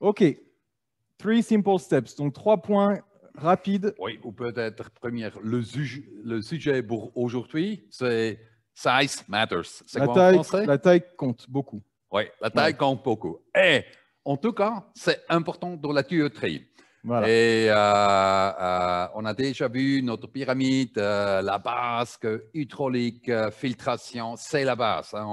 OK. Three simple steps. Donc, trois points rapides. Oui, ou peut-être, première, le, sujet, pour aujourd'hui, c'est size matters. la taille, La taille compte beaucoup. Oui, la taille compte beaucoup. Et en tout cas, c'est important dans la tuyauterie. Et euh, euh, on a déjà vu notre pyramide, euh, la basque, hydraulique, filtration, c'est la base. Hein.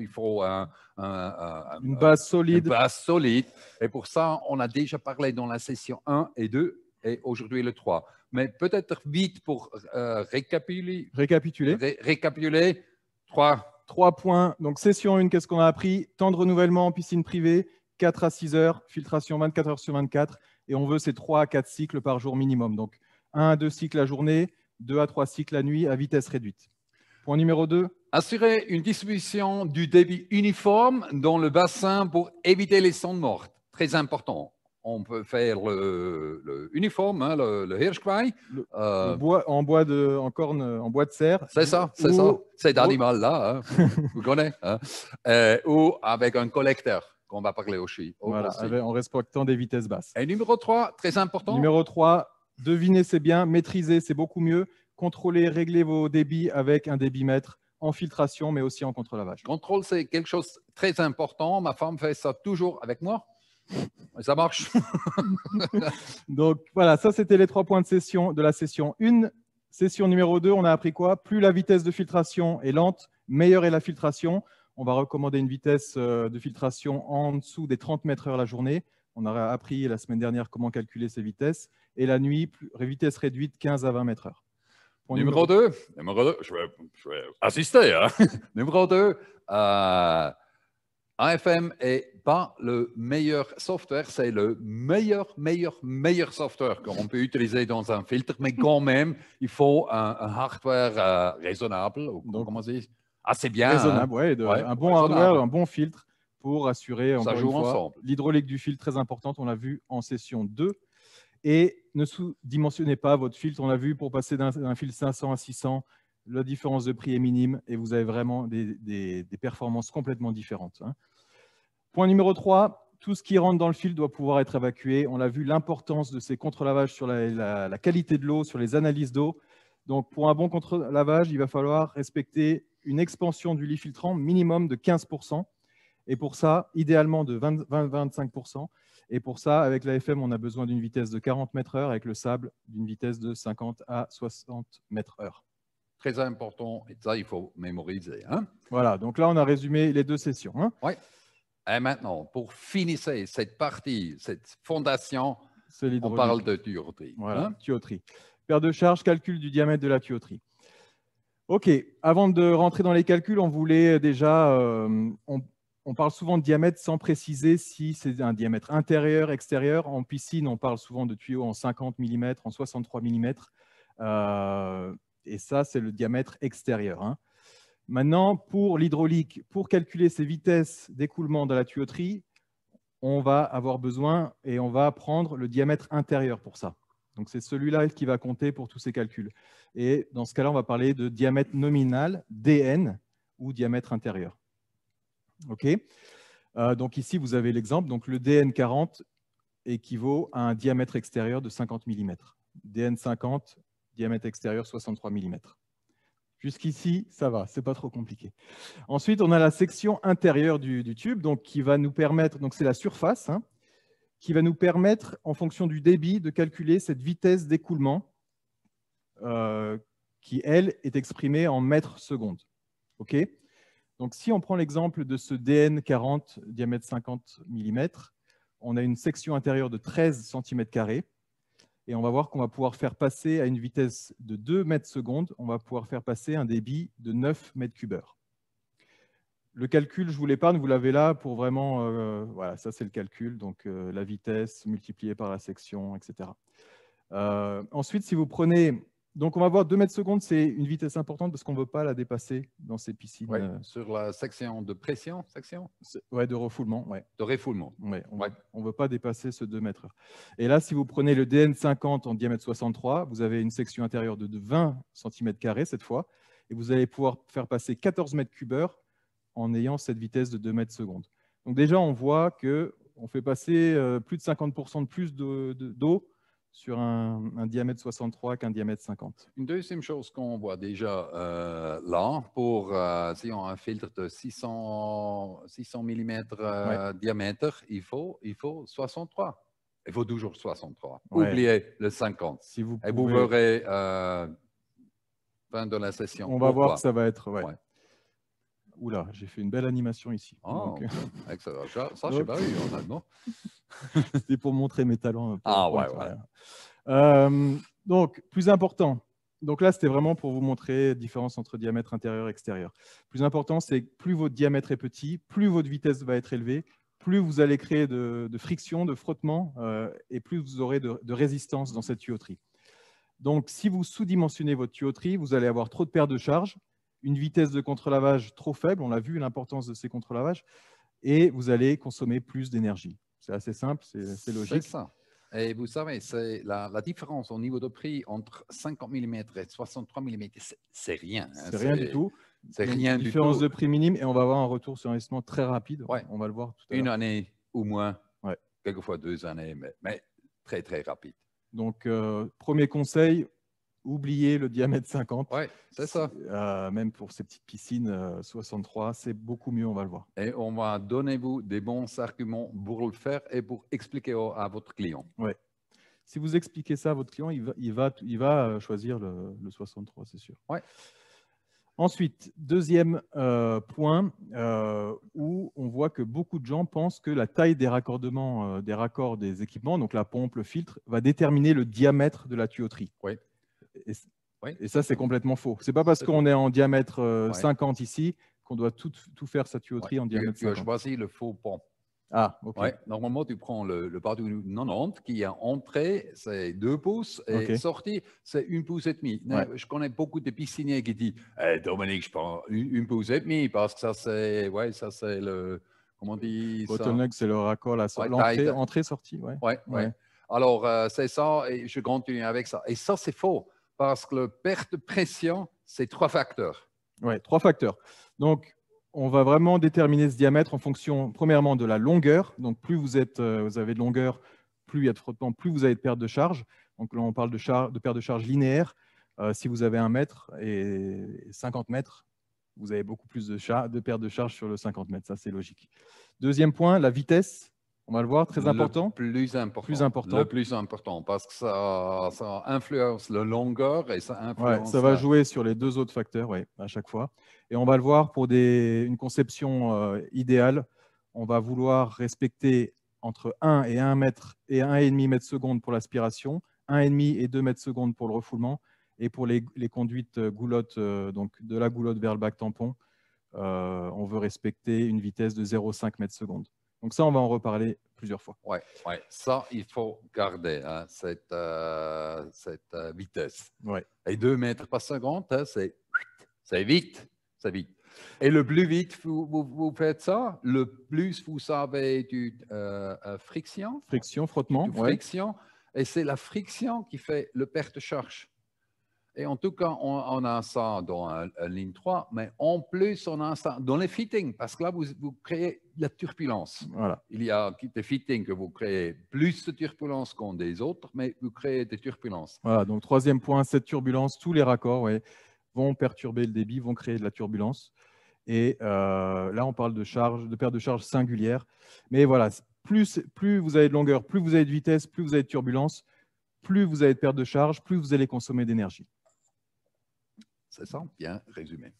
il faut une base solide. solide. Et pour ça, on a déjà parlé dans la session 1 et 2 et aujourd'hui le 3. Mais peut-être vite pour récapituler. Récapituler. 3 points. Donc, session 1, qu'est-ce qu'on a appris Temps de renouvellement en piscine privée, 4 à 6 heures, filtration 24 heures sur 24 et on veut ces 3 à 4 cycles par jour minimum. Donc 1 à 2 cycles la journée, 2 à 3 cycles la nuit à vitesse réduite. Point numéro 2. Assurer une distribution du débit uniforme dans le bassin pour éviter les sondes mortes. Très important. On peut faire le, uniforme, hein, le, le euh, en bois de, en en bois de serre. C'est ça, c'est ça. C'est d'animal là, hein, vous connaissez. Hein. Euh, ou avec un collecteur on va parler aussi. Au voilà, en respectant des vitesses basses. Et numéro 3, très important. Numéro 3, devinez c'est bien, maîtriser c'est beaucoup mieux. Contrôler, régler vos débits avec un débitmètre en filtration, mais aussi en contre-lavage. Contrôle, c'est quelque chose de très important. Ma femme fait ça toujours avec moi. ça marche. Donc voilà, ça c'était les trois points de session de la session 1. Session numéro 2, on a appris quoi Plus la vitesse de filtration est lente, meilleure est la filtration on va recommander une vitesse euh, de filtration en dessous des 30 mètres heure la journée. On a appris la semaine dernière comment calculer ces vitesses. Et la nuit, vitesse réduite 15 à 20 mètres heure. Numéro 2, je, vais, assister. Hein? numéro 2, euh, AFM est pas le meilleur software, c'est le meilleur, meilleur, meilleur software qu'on peut utiliser dans un filtre, mais quand même, il faut un, hardware euh, raisonnable. comment on dit ah, c'est bien. Raisonnable, ouais, un bon hardware, un bon filtre pour assurer l'hydraulique du filtre très importante. On l'a vu en session 2. Et ne sous-dimensionnez pas votre filtre. On l'a vu pour passer d'un fil 500 à 600, la différence de prix est minime et vous avez vraiment des, performances complètement différentes. Hein. Point numéro 3, tout ce qui rentre dans le fil doit pouvoir être évacué. On l'a vu, l'importance de ces contre-lavages sur la, qualité de l'eau, sur les analyses d'eau. Donc, pour un bon contre-lavage, il va falloir respecter une expansion du lit filtrant minimum de 15%. Et pour ça, idéalement de 20-25%. Et pour ça, avec l'AFM, on a besoin d'une vitesse de 40 mètres heure, avec le sable, d'une vitesse de 50 à 60 mètres heure. Très important, et ça, il faut mémoriser. Hein? Voilà, donc là, on a résumé les deux sessions. Hein? Oui. Et maintenant, pour finir cette partie, cette fondation, on parle de tuyauterie. Voilà, hein? tuyauterie. Paire de charge, calcul du diamètre de la tuyauterie. Ok, avant de rentrer dans les calculs, on voulait déjà, euh, on, parle souvent de diamètre sans préciser si c'est un diamètre intérieur, extérieur. En piscine, on parle souvent de tuyaux en 50 mm, en 63 mm. Euh, et ça, c'est le diamètre extérieur. Hein. Maintenant, pour l'hydraulique, pour calculer ces vitesses d'écoulement dans la tuyauterie, on va avoir besoin et on va prendre le diamètre intérieur pour ça. Donc c'est celui-là qui va compter pour tous ces calculs. Et dans ce cas-là, on va parler de diamètre nominal, dn, ou diamètre intérieur. OK euh, Donc ici, vous avez l'exemple. Donc le dn40 équivaut à un diamètre extérieur de 50 mm. dn50, diamètre extérieur 63 mm. Jusqu'ici, ça va, c'est pas trop compliqué. Ensuite, on a la section intérieure du, tube, donc qui va nous permettre, donc c'est la surface, hein qui va nous permettre, en fonction du débit, de calculer cette vitesse d'écoulement euh, qui, elle, est exprimée en mètres secondes. OK Donc, si on prend l'exemple de ce DN40, diamètre 50 mm, on a une section intérieure de 13 cm et on va voir qu'on va pouvoir faire passer à une vitesse de 2 mètres secondes, on va pouvoir faire passer un débit de 9 mètres cubeurs. Le calcul, je vous l'épargne, vous l'avez là pour vraiment, euh, voilà, ça c'est le calcul, donc euh, la vitesse multipliée par la section, etc. Euh, ensuite, si vous prenez, donc on va voir 2 mètres secondes, c'est une vitesse importante parce qu'on ne veut pas la dépasser dans ces piscines. sur la section de pression, section Ouais, de refoulement, ouais. De refoulement. Ouais, on ne veut pas dépasser ce 2 mètres. Et là, si vous prenez le DN50 en diamètre 63, vous avez une section intérieure de 20 cm2 cette fois, et vous allez pouvoir faire passer 14 mètres cubeurs en ayant cette vitesse de 2 mètres secondes. Donc déjà, on voit qu'on fait passer euh, plus de 50% de plus d'eau sur un, diamètre 63 qu'un diamètre 50. Une deuxième chose qu'on voit déjà euh, là, pour euh, si on a un filtre de 600, 600 mm diamètre, il faut, 63. Il faut toujours 63. Oubliez le 50. Si vous Et vous verrez fin de la session. On va voir que ça va être oula, j'ai fait une belle animation ici. Ah, euh, ah, ça, je ne sais pas eu en C'était pour montrer mes talents. Euh, ah ouais, ouais. Euh, donc, plus important. Donc là, c'était vraiment pour vous montrer la différence entre diamètre intérieur et extérieur. Plus important, c'est que plus votre diamètre est petit, plus votre vitesse va être élevée, plus vous allez créer de, friction, de frottement, et plus vous aurez de, de résistance dans cette tuyauterie. Donc, si vous sous-dimensionnez votre tuyauterie, vous allez avoir trop de paires de charges, une vitesse de contre-lavage trop faible, on l'a vu, l'importance de ces contre-lavages, et vous allez consommer plus d'énergie. C'est assez simple, c'est logique. C'est ça. Et vous savez, c'est la, différence au niveau de prix entre 50 mm et 63 mm, c'est rien. Hein. c'est rien du tout. C'est rien du tout. Différence de prix minime et on va avoir un retour sur investissement très rapide. Ouais. On va le voir tout à Une année ou moins, ouais. quelquefois deux années, mais, mais très très rapide. Donc, euh, premier conseil, oubliez le diamètre 50. c'est ça. Euh, même pour ces petites piscines 63, euh, c'est beaucoup mieux, on va le voir. Et on va donner vous des bons arguments pour le faire et pour expliquer à votre client. Oui, Si vous expliquez ça à votre client, il va, il va, euh, choisir le, 63, c'est sûr. Ensuite, deuxième point où on voit que beaucoup de gens pensent que la taille des raccordements, des raccords des équipements, donc la pompe, le filtre, va déterminer le diamètre de la tuyauterie. Oui. Et, ça, c'est complètement faux. C'est pas parce qu'on est en diamètre 50 euh, ici qu'on doit tout, faire sa tuyauterie en diamètre 50. Tu as choisi le faux pont. Ah, ok. normalement, tu prends le, le partout 90 qui est entrée, c'est 2 pouces, et sortie, c'est 1 pouce et demi. Je connais beaucoup de pisciniers qui disent eh, Dominique, je prends 1 pouce et demi parce que ça, c'est ouais, le. Comment on dit Bottleneck, c'est le raccord, l'entrée, entrée, sortie. Ouais, ouais, Alors, euh, c'est ça, et je continue avec ça. Et ça, c'est faux parce que la perte de pression, c'est trois facteurs. Oui, trois facteurs. Donc, on va vraiment déterminer ce diamètre en fonction, premièrement, de la longueur. Donc, plus vous, êtes, euh, vous avez de longueur, plus il y a de frottement, plus vous avez de perte de charge. Donc, là, on parle de, de perte de charge linéaire. Euh, si vous avez un mètre et 50 mètres, vous avez beaucoup plus de, de perte de charge sur le 50 mètres. Ça, c'est logique. Deuxième point, la vitesse. On va le voir, très important. Le plus important. Le plus important, parce que ça, influence la longueur et ça influence. ça va jouer sur les deux autres facteurs, ouais, à chaque fois. Et on va le voir pour une conception euh, idéale. On va vouloir respecter entre 1 et 1 mètre et 1,5 mètre seconde pour l'aspiration, 1,5 et 2 mètres secondes pour le refoulement, et pour les, conduites euh, goulottes, euh, donc de la goulotte vers le bac tampon, on veut respecter une vitesse de 0,5 mètres seconde. Donc ça, on va en reparler plusieurs fois. Oui, ouais. ça, il faut garder hein, cette, euh, euh, vitesse. Ouais. Et 2 mètres par seconde, hein, c'est vite, c'est vite. Et le plus vite vous, faites ça, le plus vous avez du euh, friction. Friction, frottement. friction. Et c'est la friction qui fait le perte de charge. Et en tout cas, on, a ça dans la ligne 3, mais en plus, on a ça dans les fittings, parce que là, vous, créez de la turbulence. Voilà. Il y a des fittings que vous créez plus de turbulence qu'en des autres, mais vous créez des turbulences. Voilà, donc troisième point, cette turbulence, tous les raccords vont perturber le débit, vont créer de la turbulence. Et euh, là, on parle de charge, de perte de charge singulière. Mais voilà, plus, plus vous avez de longueur, plus vous avez de vitesse, plus vous avez de turbulence, plus vous avez de perte de charge, plus vous allez consommer d'énergie. Ça semble bien résumé.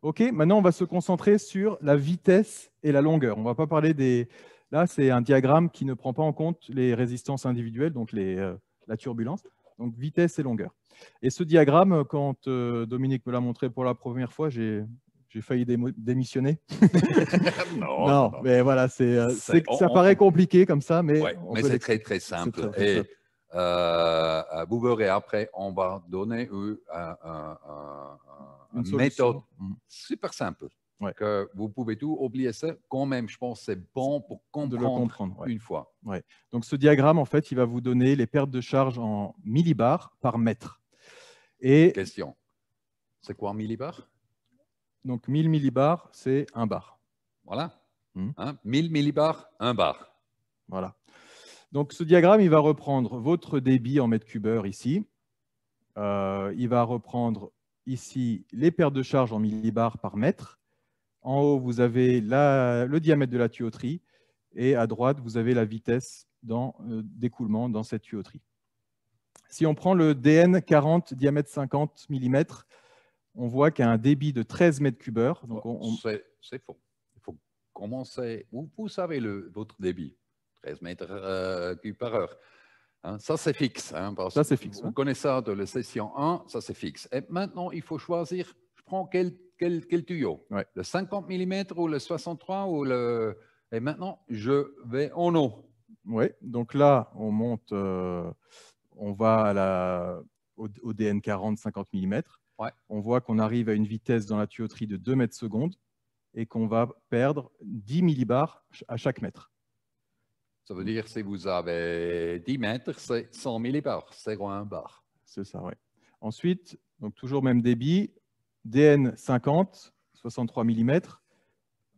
OK, maintenant on va se concentrer sur la vitesse et la longueur. On ne va pas parler des... Là, c'est un diagramme qui ne prend pas en compte les résistances individuelles, donc les, euh, la turbulence, donc vitesse et longueur. Et ce diagramme, quand euh, Dominique me l'a montré pour la première fois, j'ai j'ai failli démissionner. non, mais voilà, c'est, euh, ça paraît compliqué comme ça, mais, mais c'est très très simple. Vous euh, verrez après, on va donner une, une méthode mm. super simple. Que vous pouvez tout oublier ça. Quand même, je pense c'est bon pour comprendre, de une fois. Donc ce diagramme, en fait, il va vous donner les pertes de charge en millibars par mètre. Et Question. C'est quoi un millibar Donc 1000 millibars, c'est un bar. Voilà. Mm. Hein, 1000 millibars, un bar. Voilà. Donc ce diagramme, il va reprendre votre débit en mètres cubeur ici. Euh, il va reprendre ici les pertes de charges en millibars par mètre. En haut, vous avez le diamètre de la tuyauterie et à droite, vous avez la vitesse euh, d'écoulement dans cette tuyauterie. Si on prend le DN40 diamètre 50 mm, on voit qu'il y a un débit de 13 mètres cubeurs. C'est faux. Il faut commencer. Vous, vous savez le, votre débit. 13 mètres euh, cubes par heure. Hein. ça, c'est fixe. Hein, parce ça, c'est fixe. On hein. connaît ça de la session 1, ça, c'est fixe. Et maintenant, il faut choisir, je prends quel, quel, tuyau Le 50 mm ou le 63 ou le... Et maintenant, je vais en eau. Oui, donc là, on monte, euh, on va à la, au, DN 40, 50 mm. On voit qu'on arrive à une vitesse dans la tuyauterie de 2 mètres secondes et qu'on va perdre 10 millibars à chaque mètre. Ça veut dire si vous avez 10 mètres, c'est 100 millibars, 0,1 bar. C'est ça, oui. Ensuite, donc toujours même débit, DN 50, 63 mm.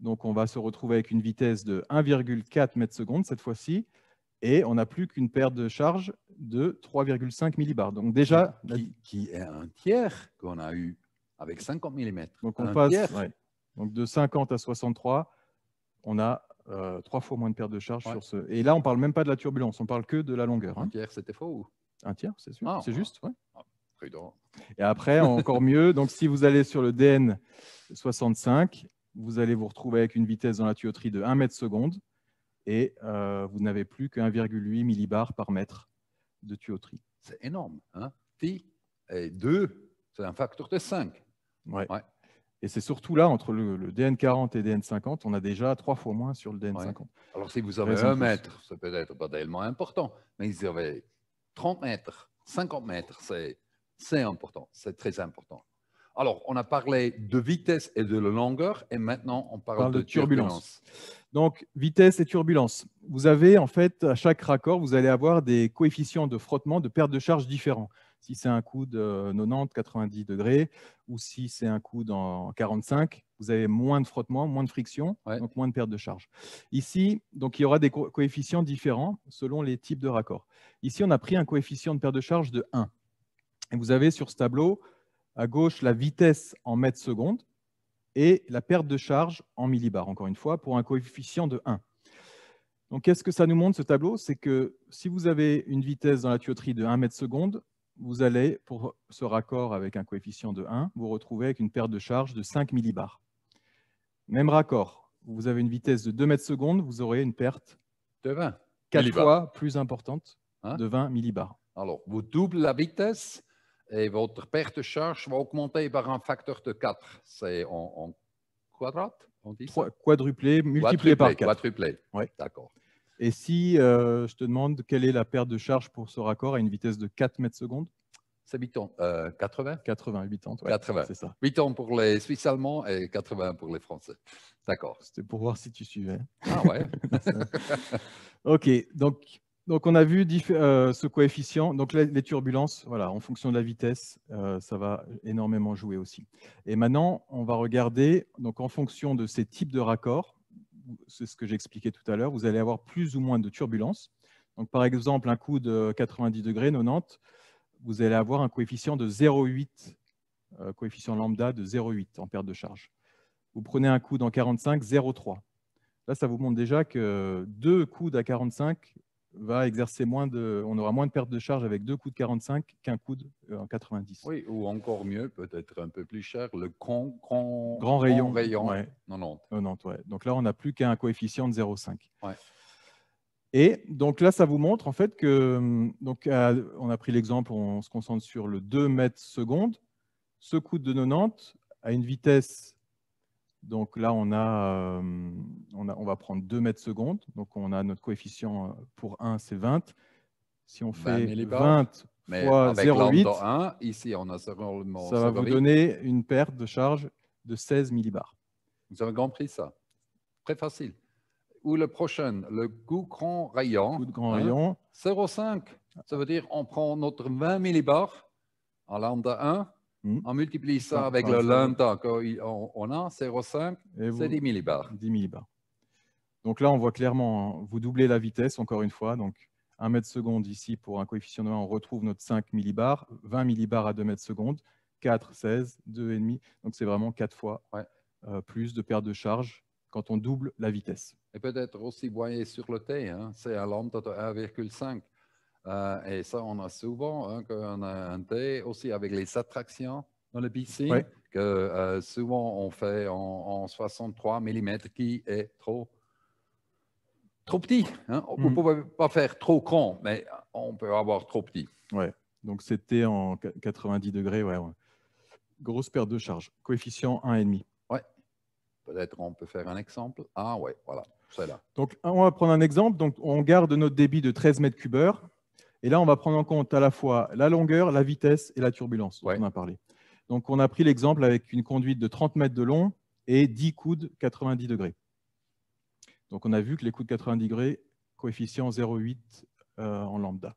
Donc on va se retrouver avec une vitesse de 1,4 mètre seconde cette fois-ci. Et on n'a plus qu'une perte de charge de 3,5 millibars. Donc déjà... Qui, est un tiers qu'on a eu avec 50 mm. Donc on passe donc de 50 à 63, on a euh, trois fois moins de perte de charge sur ce. Et là, on parle même pas de la turbulence, on parle que de la longueur. Hein. Un tiers, c'était faux ou Un tiers, c'est sûr, ah, c'est ah. juste. Ouais. Ah, et après, encore mieux. Donc, si vous allez sur le DN 65, vous allez vous retrouver avec une vitesse dans la tuyauterie de 1 mètre seconde et euh, vous n'avez plus que 1,8 millibar par mètre de tuyauterie. C'est énorme. Hein et deux 2, c'est un facteur de 5. ouais. Et c'est surtout là, entre le, DN40 et DN50, on a déjà trois fois moins sur le DN50. Alors, si vous avez un mètre, ça peut être pas tellement important, mais si vous avez 30 mètres, 50 mètres, c'est important, c'est très important. Alors, on a parlé de vitesse et de longueur, et maintenant on parle, de, turbulence. turbulence. Donc, vitesse et turbulence. Vous avez en fait, à chaque raccord, vous allez avoir des coefficients de frottement, de perte de charge différents. Si c'est un de 90, 90 degrés ou si c'est un coude en 45, vous avez moins de frottement, moins de friction, donc moins de perte de charge. Ici, donc il y aura des coefficients différents selon les types de raccords. Ici, on a pris un coefficient de perte de charge de 1. Et vous avez sur ce tableau, à gauche, la vitesse en mètres secondes et la perte de charge en millibar. encore une fois, pour un coefficient de 1. Donc, qu'est-ce que ça nous montre, ce tableau C'est que si vous avez une vitesse dans la tuyauterie de 1 mètre seconde, vous allez, pour ce raccord avec un coefficient de 1, vous retrouver avec une perte de charge de 5 millibars. Même raccord, vous avez une vitesse de 2 mètres secondes, vous aurez une perte de 20 4 fois plus importante hein? de 20 millibars. Alors, vous doublez la vitesse et votre perte de charge va augmenter par un facteur de 4. C'est en, en quadrate, Quadruplé, multiplié par 4. Quadruplé, d'accord. Et si euh, je te demande quelle est la perte de charge pour ce raccord à une vitesse de 4 mètres secondes C'est 8 ans, 80 euh, 80, ans. 80, c'est ça. 8 ans pour les Suisses allemands et 80 pour les Français. D'accord. C'était pour voir si tu suivais. Ah ouais. ok, donc, donc on a vu euh, ce coefficient. Donc les, les, turbulences, voilà, en fonction de la vitesse, ça va énormément jouer aussi. Et maintenant, on va regarder, donc en fonction de ces types de raccords, c'est ce que j'expliquais tout à l'heure, vous allez avoir plus ou moins de turbulence. Donc, par exemple, un coup de 90 degrés, 90, vous allez avoir un coefficient de 0,8, euh, coefficient lambda de 0,8 en perte de charge. Vous prenez un coup dans 45, 0,3. Là, ça vous montre déjà que deux coudes à 45 va exercer moins de, on aura moins de perte de charge avec deux coups de 45 qu'un coup de, euh, en 90. Oui, ou encore mieux, peut-être un peu plus cher, le grand, grand, rayon, 90. Donc là, on n'a plus qu'un coefficient de 0,5. Ouais. Et donc là, ça vous montre en fait que, hum, donc, on a pris l'exemple, on se concentre sur le 2 mètres seconde. Ce coup de 90 à une vitesse donc là, euh, on, a, on, va prendre 2 mètres secondes. Donc on a notre coefficient euh, pour 1, c'est 20. Si on bah, fait 20 fois 0,8, ici on a ça va vous donner une perte de charge de 16 millibars. Vous avez compris ça Très facile. Ou le prochain, le goût grand rayon. Goût grand hein, rayon. 0,5. Ça veut dire on prend notre 20 millibars en lambda 1 en hmm. On multiplie ça ah, avec ah, le lambda qu'on a, 0,5, c'est 10 millibars. Donc là, on voit clairement, hein, vous doublez la vitesse, encore une fois, donc 1 mètre seconde ici pour un coefficient de 1, on retrouve notre 5 millibars, 20 millibars à 2 mètres secondes, 4, 16, 2,5, donc c'est vraiment 4 fois euh, plus de perte de charge quand on double la vitesse. Et peut-être aussi, vous sur le thé, hein, c'est un lambda de 1,5. Euh, et ça, on a souvent hein, a un thé aussi avec les attractions dans le piscines, que euh, souvent on fait en, 63 mm qui est trop, trop petit. On hein. ne hmm. pouvez pas faire trop grand, mais on peut avoir trop petit. Ouais. Donc c'était en 90 degrés. Ouais, Grosse perte de charge. Coefficient 1,5. Ouais. Peut-être on peut faire un exemple. Ah ouais, voilà. Donc, on va prendre un exemple. Donc, on garde notre débit de 13 mètres heure. Et là, on va prendre en compte à la fois la longueur, la vitesse et la turbulence dont on a parlé. Donc, on a pris l'exemple avec une conduite de 30 mètres de long et 10 coudes 90 degrés. Donc, on a vu que les coudes 90 degrés, coefficient 0,8 euh, en lambda.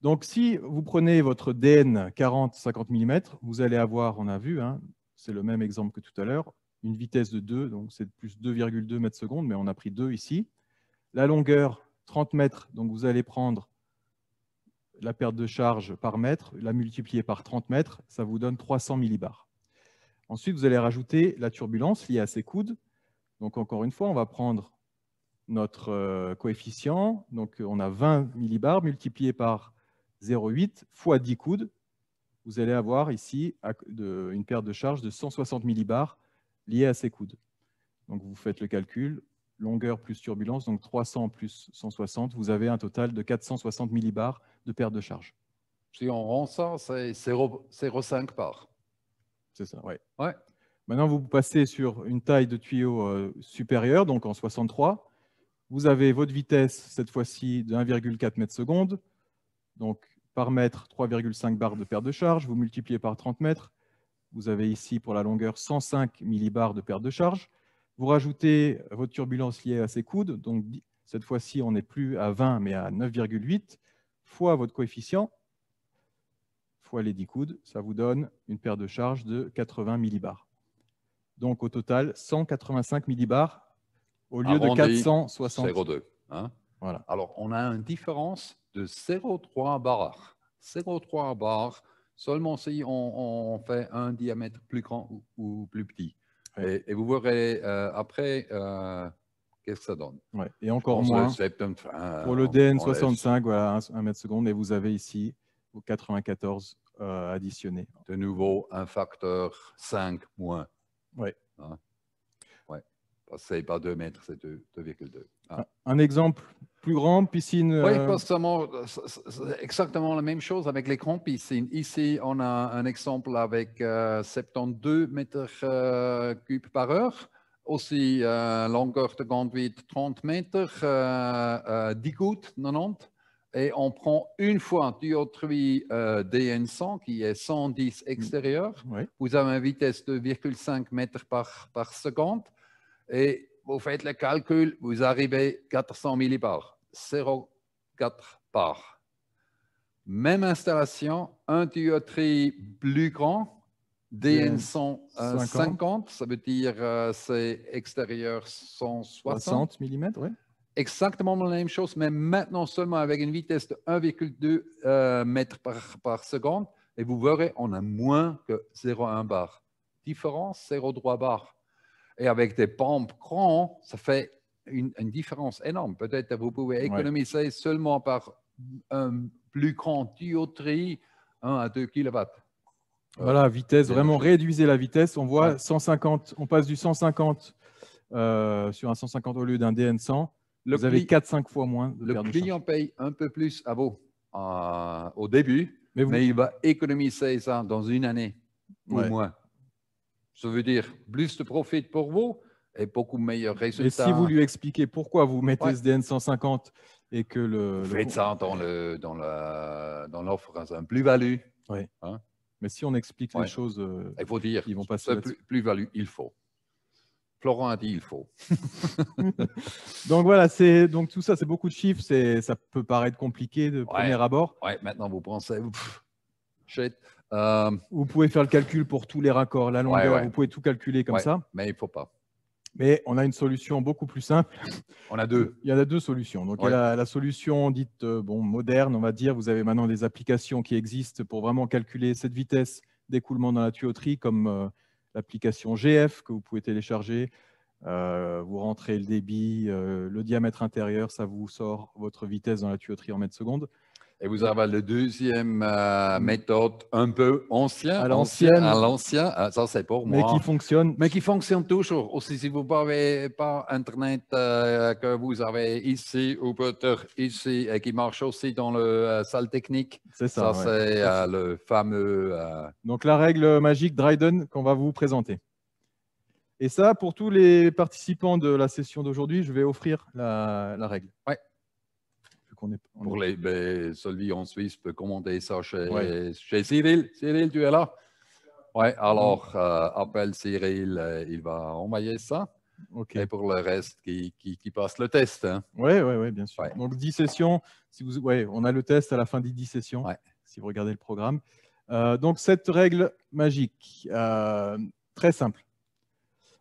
Donc, si vous prenez votre DN 40-50 mm, vous allez avoir, on a vu, hein, c'est le même exemple que tout à l'heure, une vitesse de 2, donc c'est plus 2,2 mètres secondes, mais on a pris 2 ici. La longueur, 30 mètres, donc vous allez prendre la perte de charge par mètre, la multiplier par 30 mètres, ça vous donne 300 millibars. Ensuite, vous allez rajouter la turbulence liée à ces coudes. Donc, encore une fois, on va prendre notre euh, coefficient. Donc, on a 20 millibars multiplié par 0,8 fois 10 coudes. Vous allez avoir ici une perte de charge de 160 millibars liée à ces coudes. Donc, vous faites le calcul, longueur plus turbulence, donc 300 plus 160, vous avez un total de 460 millibars de perte de charge. Si on rend ça, c'est 0,5 bar. C'est ça, oui. Ouais. Maintenant, vous passez sur une taille de tuyau euh, supérieure, donc en 63. Vous avez votre vitesse, cette fois-ci, de 1,4 mètre seconde. Donc, par mètre, 3,5 bars de perte de charge. Vous multipliez par 30 mètres. Vous avez ici, pour la longueur, 105 millibars de perte de charge. Vous rajoutez votre turbulence liée à ces coudes, donc cette fois-ci, on n'est plus à 20, mais à 9,8, fois votre coefficient, fois les 10 coudes, ça vous donne une paire de charges de 80 millibars. Donc au total, 185 millibars au lieu de 460. 0,2. Hein. voilà. Alors on a une différence de 0,3 bar. 0,3 bar seulement si on, fait un diamètre plus grand ou plus petit. Et, vous verrez euh, après euh, qu'est-ce que ça donne. Et encore moins pour le DN65, voilà, 1, mètre seconde. Et vous avez ici 94 euh, additionnés. De nouveau, un facteur 5 moins. Oui. Hein? Ouais. pas 2 mètres, c'est 2,2. Ah. Un exemple plus grand, piscine. Oui, euh, exactement, la même chose avec les grandes piscines. Ici, on a un exemple avec 72 euh, mètres euh, cubes par heure. Aussi, longueur de conduite 30 mètres, 10 gouttes, 90. Et on prend une fois du autrui DN100, qui est 110 extérieur. Vous avez une vitesse de 2,5 mètres par, par seconde. Et vous faites le calcul, vous arrivez 400 millibars, 0,4 bar. Même installation, un tuyauterie plus grand, DN150, ça veut dire euh, c'est extérieur 160 mm, Exactement la même chose, mais maintenant seulement avec une vitesse de 1,2 euh, mètre par, par, seconde. Et vous verrez, on a moins que 0,1 bar. Différence 0,3 bar. Et avec des pompes grands, ça fait une, différence énorme. Peut-être que vous pouvez économiser seulement par un plus grand tuyauterie 1 à 2 kW. Voilà, vitesse, vraiment réduisez la vitesse. On voit 150, on passe du 150 euh, sur un 150 au lieu d'un DN100. vous avez 4-5 fois moins. De le client paye un peu plus à vous euh, au début, mais, vous... il va économiser ça dans une année ou moins. Ça veut dire plus de profit pour vous et beaucoup meilleurs résultats. Et si vous lui expliquez pourquoi vous mettez ouais. SDN 150 et que le. Vous faites ça dans l'offre dans dans un plus-value. Oui. Hein? Mais si on explique les choses. Euh, il faut dire, ils vont passer. Plus-value, il faut. Florent a dit il faut. donc voilà, c'est donc tout ça, c'est beaucoup de chiffres, c'est ça peut paraître compliqué de premier abord. Ouais, maintenant vous pensez, euh, vous pouvez faire le calcul pour tous les raccords, la longueur, vous pouvez tout calculer comme ça. Mais il ne faut pas. Mais on a une solution beaucoup plus simple. On a deux. Il y en a deux solutions. Donc, la, solution dite euh, bon, moderne, on va dire. Vous avez maintenant des applications qui existent pour vraiment calculer cette vitesse d'écoulement dans la tuyauterie, comme euh, l'application GF que vous pouvez télécharger. vous rentrez le débit, le diamètre intérieur, ça vous sort votre vitesse dans la tuyauterie en mètres secondes. Et vous avez la deuxième euh, mm. méthode un peu ancienne. À l'ancienne. l'ancien, ah, ça c'est pour moi. Mais qui fonctionne. Mais qui fonctionne toujours. Aussi, si vous n'avez pas Internet euh, que vous avez ici ou peut-être ici et qui marche aussi dans la euh, salle technique. C'est ça. ça c'est le fameux. Donc la règle magique Dryden qu'on va vous présenter. Et ça, pour tous les participants de la session d'aujourd'hui, je vais offrir la, la règle. Ouais pour les, ben, celui en Suisse peut commander ça chez, Cyril. Cyril, tu es là? Oui, alors mm. euh, appelle Cyril, euh, il va envoyer ça. Ok. Et pour le reste, qui, passe le test. Oui, hein. ouais, bien sûr. Donc, 10 sessions. Si vous, ouais, on a le test à la fin des 10 sessions, si vous regardez le programme. Euh, donc, cette règle magique, très simple.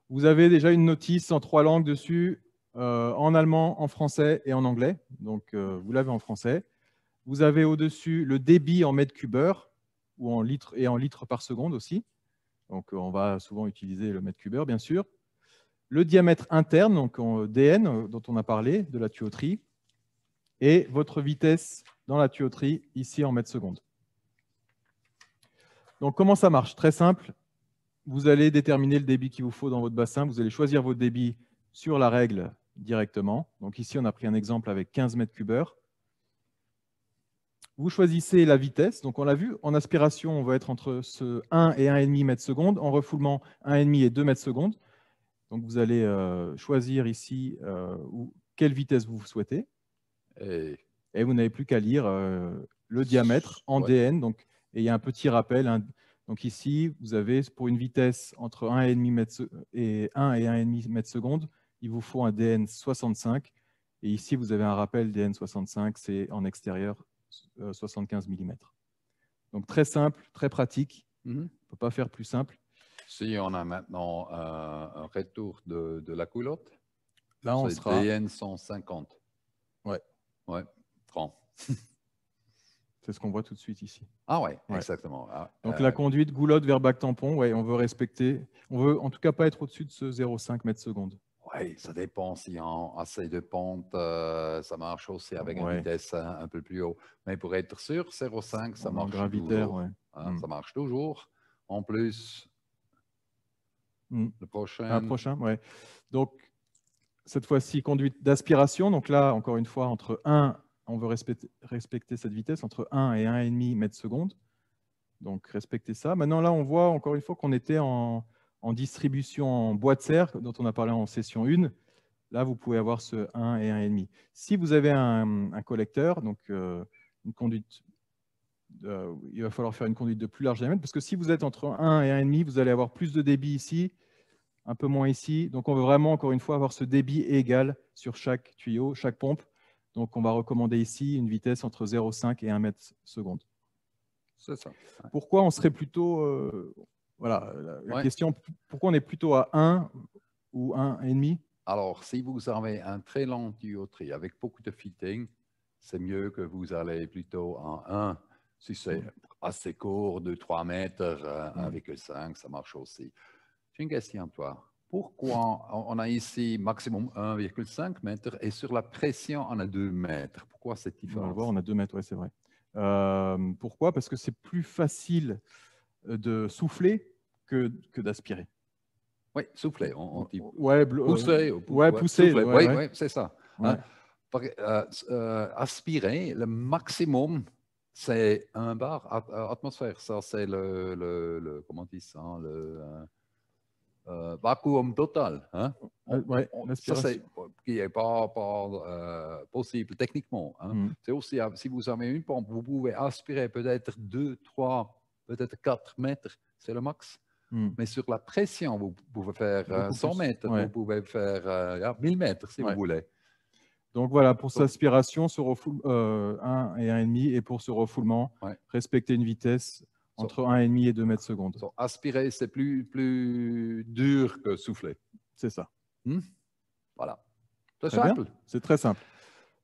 Vous avez déjà une notice en trois langues dessus euh, en allemand, en français et en anglais. Donc, euh, vous l'avez en français. Vous avez au-dessus le débit en mètres cubeur ou en litres et en litres par seconde aussi. Donc, euh, on va souvent utiliser le mètre cubeur, bien sûr. Le diamètre interne, donc en DN, dont on a parlé, de la tuyauterie. Et votre vitesse dans la tuyauterie, ici en mètres seconde. Donc, comment ça marche Très simple. Vous allez déterminer le débit qu'il vous faut dans votre bassin. Vous allez choisir votre débit sur la règle directement. Donc ici, on a pris un exemple avec 15 mètres cubeurs. Vous choisissez la vitesse. Donc on l'a vu, en aspiration, on va être entre 1 et 1,5 mètre seconde. En refoulement, 1,5 et 2 mètres seconde. Donc vous allez euh, choisir ici euh, quelle vitesse vous souhaitez. Et, vous n'avez plus qu'à lire euh, le diamètre en DN. il y a un petit rappel. Hein. donc ici, vous avez pour une vitesse entre 1 et 1,5 mètre seconde, il vous faut un DN65. Et ici, vous avez un rappel DN65, c'est en extérieur 75 euh, mm. Donc très simple, très pratique. Mm-hmm. On ne peut pas faire plus simple. Si on a maintenant euh, un retour de, la coulotte, là on sera DN 150. Ouais. Ouais. 30. C'est ce qu'on voit tout de suite ici. Ah ouais, exactement. Ah, Donc euh, la conduite goulotte vers bac tampon, ouais, on veut respecter, on veut en tout cas pas être au-dessus de ce 0,5 mètre seconde. Oui, ça dépend. Si en assez de pente, euh, ça marche aussi avec une vitesse hein, un, peu plus haut. Mais pour être sûr, 0,5, ça marche toujours. Ouais. Hein, mm. Ça marche toujours. En plus, mm. le prochain. prochain, Donc, cette fois-ci, conduite d'aspiration. Donc là, encore une fois, entre 1, on veut respecter, respecter cette vitesse, entre 1 et 1,5 mètres seconde. Donc, respecter ça. Maintenant, là, on voit encore une fois qu'on était en en distribution en boîte de serre, dont on a parlé en session 1, là, vous pouvez avoir ce 1 et 1,5. Si vous avez un, collecteur, donc euh, une conduite, euh, il va falloir faire une conduite de plus large diamètre, parce que si vous êtes entre 1 et 1,5, vous allez avoir plus de débit ici, un peu moins ici. Donc, on veut vraiment, encore une fois, avoir ce débit égal sur chaque tuyau, chaque pompe. Donc, on va recommander ici une vitesse entre 0,5 et 1 mètre seconde. C'est ça. Pourquoi on serait plutôt... Euh, voilà, euh, la, question, pourquoi on est plutôt à 1 ou 1,5 Alors, si vous avez un très long tuyauterie avec beaucoup de fitting, c'est mieux que vous allez plutôt en 1. Si c'est assez court, de 3 mètres, 1,5, euh, ça marche aussi. J'ai une question toi. Pourquoi on a ici maximum 1,5 mètre et sur la pression, on a 2 mètres Pourquoi cette différence On voir, on a 2 mètres, oui, c'est vrai. Euh, pourquoi Parce que c'est plus facile euh, de souffler que, que d'aspirer. Oui, souffler. On, euh, ouais, pousser. Euh, ouais, pousser. Oui, ouais, ouais. c'est ça. Hein? Euh, euh, aspirer, le maximum, c'est un bar euh, atmosphère. Ça, c'est le, le, le, Comment on dit ça Le euh, vacuum total. Hein? On, ça, c'est qui n'est pas, pas possible techniquement. Hein? Mm. C'est aussi, si vous avez une pompe, vous pouvez aspirer peut-être 2, 3, peut-être 4 mètres. C'est le max. Hmm. Mais sur la pression, vous pouvez faire 100 euh, mètres, vous pouvez faire 1000 euh, ah, mètres si vous voulez. Donc voilà, pour cette aspiration ce refoulement euh, 1 et 1,5, et pour ce refoulement, respectez respecter une vitesse entre 1,5 et 2 mètres secondes. aspirer, c'est plus, plus dur que souffler. C'est ça. Hmm. Voilà. C'est très simple. C'est très simple.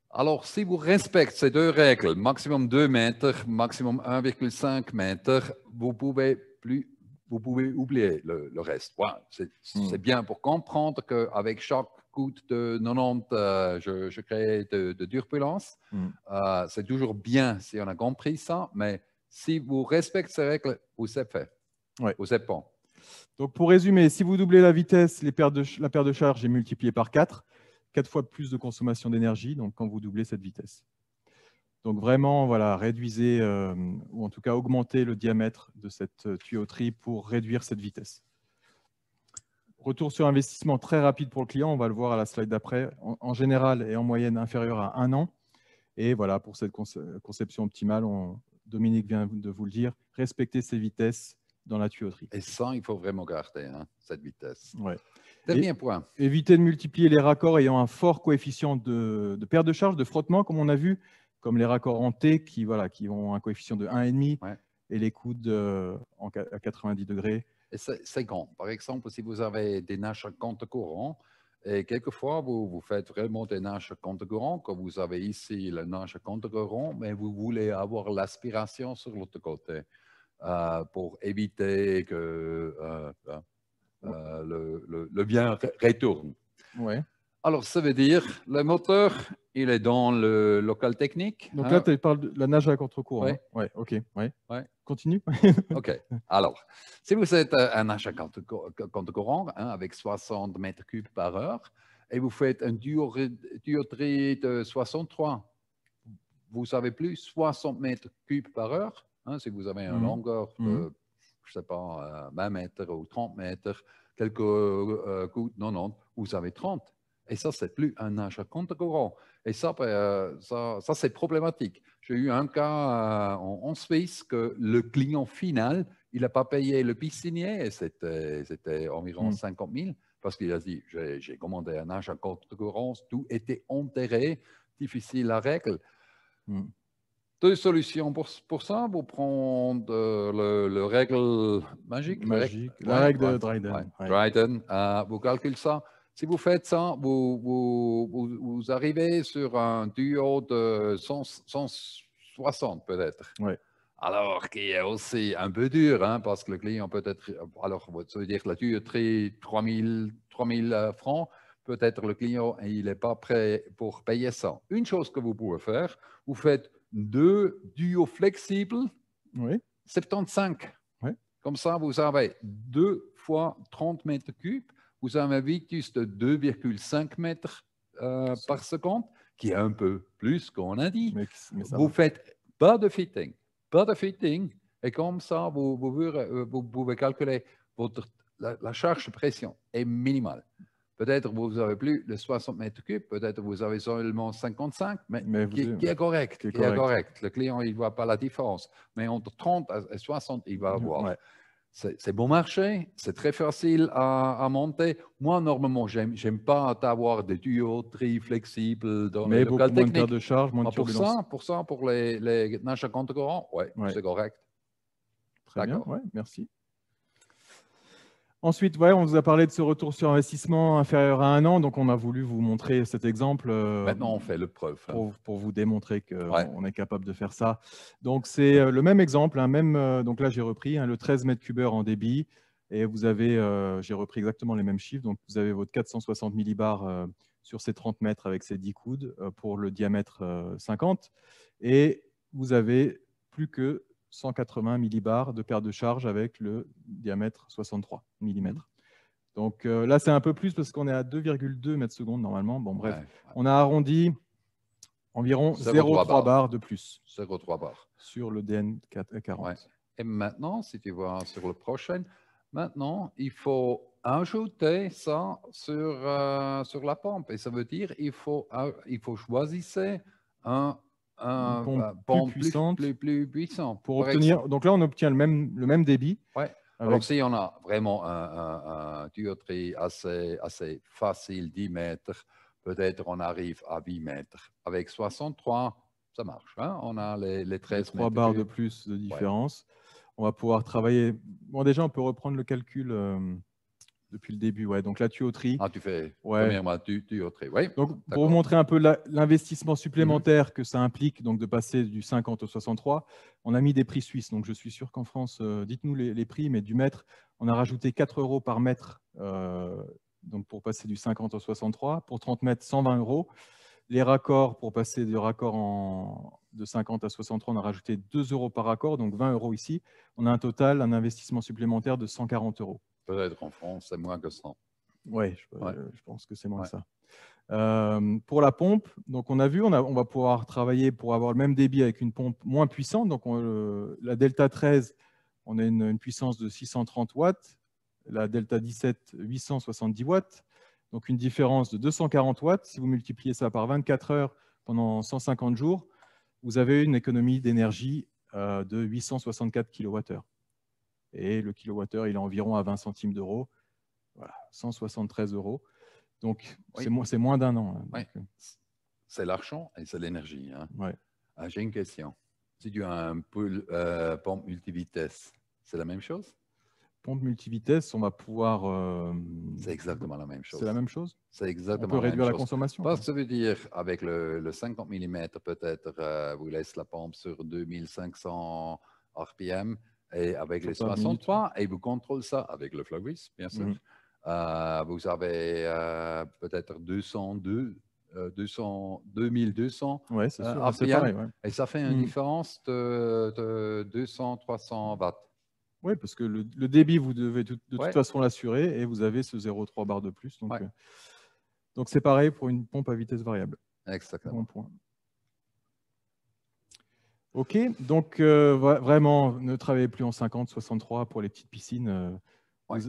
Alors, si vous respectez ces deux règles, maximum 2 mètres, maximum 1,5 mètres, vous pouvez plus vous pouvez oublier le, reste. Hmm. c'est, bien pour comprendre qu'avec chaque coût de 90, euh, je, crée de, de turbulence. Hmm. Euh, c'est toujours bien si on a compris ça, mais si vous respectez ces règles, vous êtes fait. Vous êtes bon. Donc pour résumer, si vous doublez la vitesse, les de, la paire de charge est multipliée par 4, 4 fois plus de consommation d'énergie, donc quand vous doublez cette vitesse. Donc vraiment, voilà, réduisez euh, ou en tout cas augmentez le diamètre de cette euh, tuyauterie pour réduire cette vitesse. Retour sur investissement très rapide pour le client, on va le voir à la slide d'après, en, général et en moyenne inférieur à un an. Et voilà, pour cette conception optimale, on, Dominique vient de vous le dire, respectez ces vitesses dans la tuyauterie. Et ça, il faut vraiment garder hein, cette vitesse. Ouais. Dernier point. Éviter de multiplier les raccords ayant un fort coefficient de, de perte de charge, de frottement, comme on a vu comme les raccords en T qui, voilà, qui ont un coefficient de 1,5 demi et les coudes euh, en, à 90 degrés. C'est grand. Par exemple, si vous avez des nages à compte courant, et quelquefois, vous, vous faites vraiment des nages à compte courant, comme vous avez ici le nage à compte courant, mais vous voulez avoir l'aspiration sur l'autre côté euh, pour éviter que euh, le, le, bien retourne. Ouais. Alors, ça veut dire, le moteur, il est dans le local technique. Donc hein? là, tu parles de la nage à contre-courant. Hein? Oui. ok. Continue. ok. Alors, si vous êtes un nage à contre-courant, hein, avec 60 mètres cubes par heure, et vous faites un tuyauterie de 63, vous savez plus, 60 mètres cubes par heure, si vous avez une mhm. longueur de, mhm. je ne sais pas, 20 euh, mètres ou 30 mètres, quelques euh, euh, coups, non, non, vous avez 30. Et ça, c'est plus un à compte courant. Et ça, ben, euh, ça, ça c'est problématique. J'ai eu un cas euh, en, Suisse que le client final, il n'a pas payé le piscinier, c'était environ 50 hmm. 000, parce qu'il a dit, j'ai commandé un achat compte courant, tout était enterré, difficile à règle. Hmm. Deux solutions pour, ça. Vous prendre euh, le, règle magique. La règle de Dryden. Dryden. vous calculez ça. Si vous faites ça, vous, arrivez sur un duo de 160 peut-être. Oui. Alors, qui est aussi un peu dur, hein, parce que le client peut être, alors, ça veut dire la tuyauterie, 3 3000 francs, peut-être le client, il n'est pas prêt pour payer ça. Une chose que vous pouvez faire, vous faites deux duos flexibles, oui. 75. Oui. Comme ça, vous avez deux fois 30 mètres cubes, vous avez un vitus de 2,5 mètres euh, par seconde, qui est un peu plus qu'on a dit. vous ne faites pas de fitting, pas de fitting, et comme ça, vous, vous, euh, pouvez calculer votre, la, charge de pression est minimale. Peut-être vous avez plus de 60 mètres cubes, peut-être vous avez seulement 55, mais, qui, est correct, correct, Le client, il ne voit pas la différence. Mais entre 30 et 60, il va avoir c'est bon marché, c'est très facile à, monter. Moi, normalement, j'aime pas avoir des tuyaux très flexibles dans Mais le de technique. de, charge, moins de ah, pour ça, pour ça, pour les, les nages à compte courant, oui, c'est correct. Très bien, ouais, merci. Ensuite, ouais, on vous a parlé de ce retour sur investissement inférieur à un an, donc on a voulu vous montrer cet exemple. Maintenant, euh, bah on fait le preuve. Hein. Pour, vous démontrer qu'on est capable de faire ça. Donc, c'est euh, le même exemple, hein, même, euh, donc là j'ai repris hein, le 13 mètres 3 en débit, et vous avez, j'ai repris exactement les mêmes chiffres, donc vous avez votre 460 millibars sur ces 30 mètres avec ces 10 coudes pour le diamètre 50, et vous avez plus que 180 millibars de perte de charge avec le diamètre 63 mm. Mhm. Donc euh, là, c'est un peu plus parce qu'on est à 2,2 mètres secondes normalement. Bon, bref, on a arrondi environ 0,3 bar. de plus. 0,3 bar. Sur le DN40. Et maintenant, si tu vois sur le prochain, maintenant, il faut ajouter ça sur, euh, sur la pompe. Et ça veut dire il faut, euh, il faut choisir un un euh, pompe bah, plus, puissant. Pour obtenir, donc là, on obtient le même, le même débit. Ouais. Alors, si on a vraiment un, un, un tuyauterie assez, assez facile, 10 mètres, peut-être on arrive à 8 mètres. Avec 63, ça marche. Hein. on a les, les 13 3 barres de plus de différence. On va pouvoir travailler. Bon, déjà, on peut reprendre le calcul. Euh, depuis le début, ouais. Donc la tuyauterie. Ah, tu fais premièrement tu, tuyauterie, ouais. Donc pour vous montrer un peu l'investissement supplémentaire mhm. que ça implique, donc de passer du 50 au 63, on a mis des prix suisses. Donc je suis sûr qu'en France, euh, dites-nous les, prix, mais du mètre, on a rajouté 4 euros par mètre euh, donc pour passer du 50 au 63, pour 30 mètres, 120 euros. Les raccords, pour passer du raccord de 50 à 63, on a rajouté 2 euros par raccord, donc 20 euros ici. On a un total, un investissement supplémentaire de 140 euros. Peut-être en France, c'est moins que 100. Oui, je, ouais. je, pense que c'est moins que ça. Euh, pour la pompe, donc on a vu, on, va pouvoir travailler pour avoir le même débit avec une pompe moins puissante. Donc la Delta 13, on a une, puissance de 630 watts, la Delta 17, 870 watts, donc une différence de 240 watts. Si vous multipliez ça par 24 heures pendant 150 jours, vous avez une économie d'énergie euh, de 864 kWh et le kilowattheure, il est environ à 20 centimes d'euros. 173 euros. Donc, c'est, moins d'un an. Hein, euh. C'est l'argent et c'est l'énergie. Hein. Ah, j'ai une question. Si tu as une euh, pompe multivitesse, c'est la même chose Pompe multivitesse, on va pouvoir. Euh, c'est exactement la même chose. C'est la même chose C'est exactement On peut réduire la, consommation. Parce que ça veut dire, avec le, 50 mm, peut-être, vous laissez la pompe sur 2500 RPM et avec les 63, et vous contrôlez ça avec le Flowis, bien sûr. Mm. Euh, vous avez euh, peut-être 202, 200, 2200 et ça fait une mm. différence de, 200-300 watts. Oui, parce que le, débit, vous devez de toute façon l'assurer, et vous avez ce 0,3 bar de plus. Donc, euh, donc c'est pareil pour une pompe à vitesse variable. Exactement. Ok, donc euh, vraiment, ne travaillez plus en 50, 63 pour les petites piscines. Euh,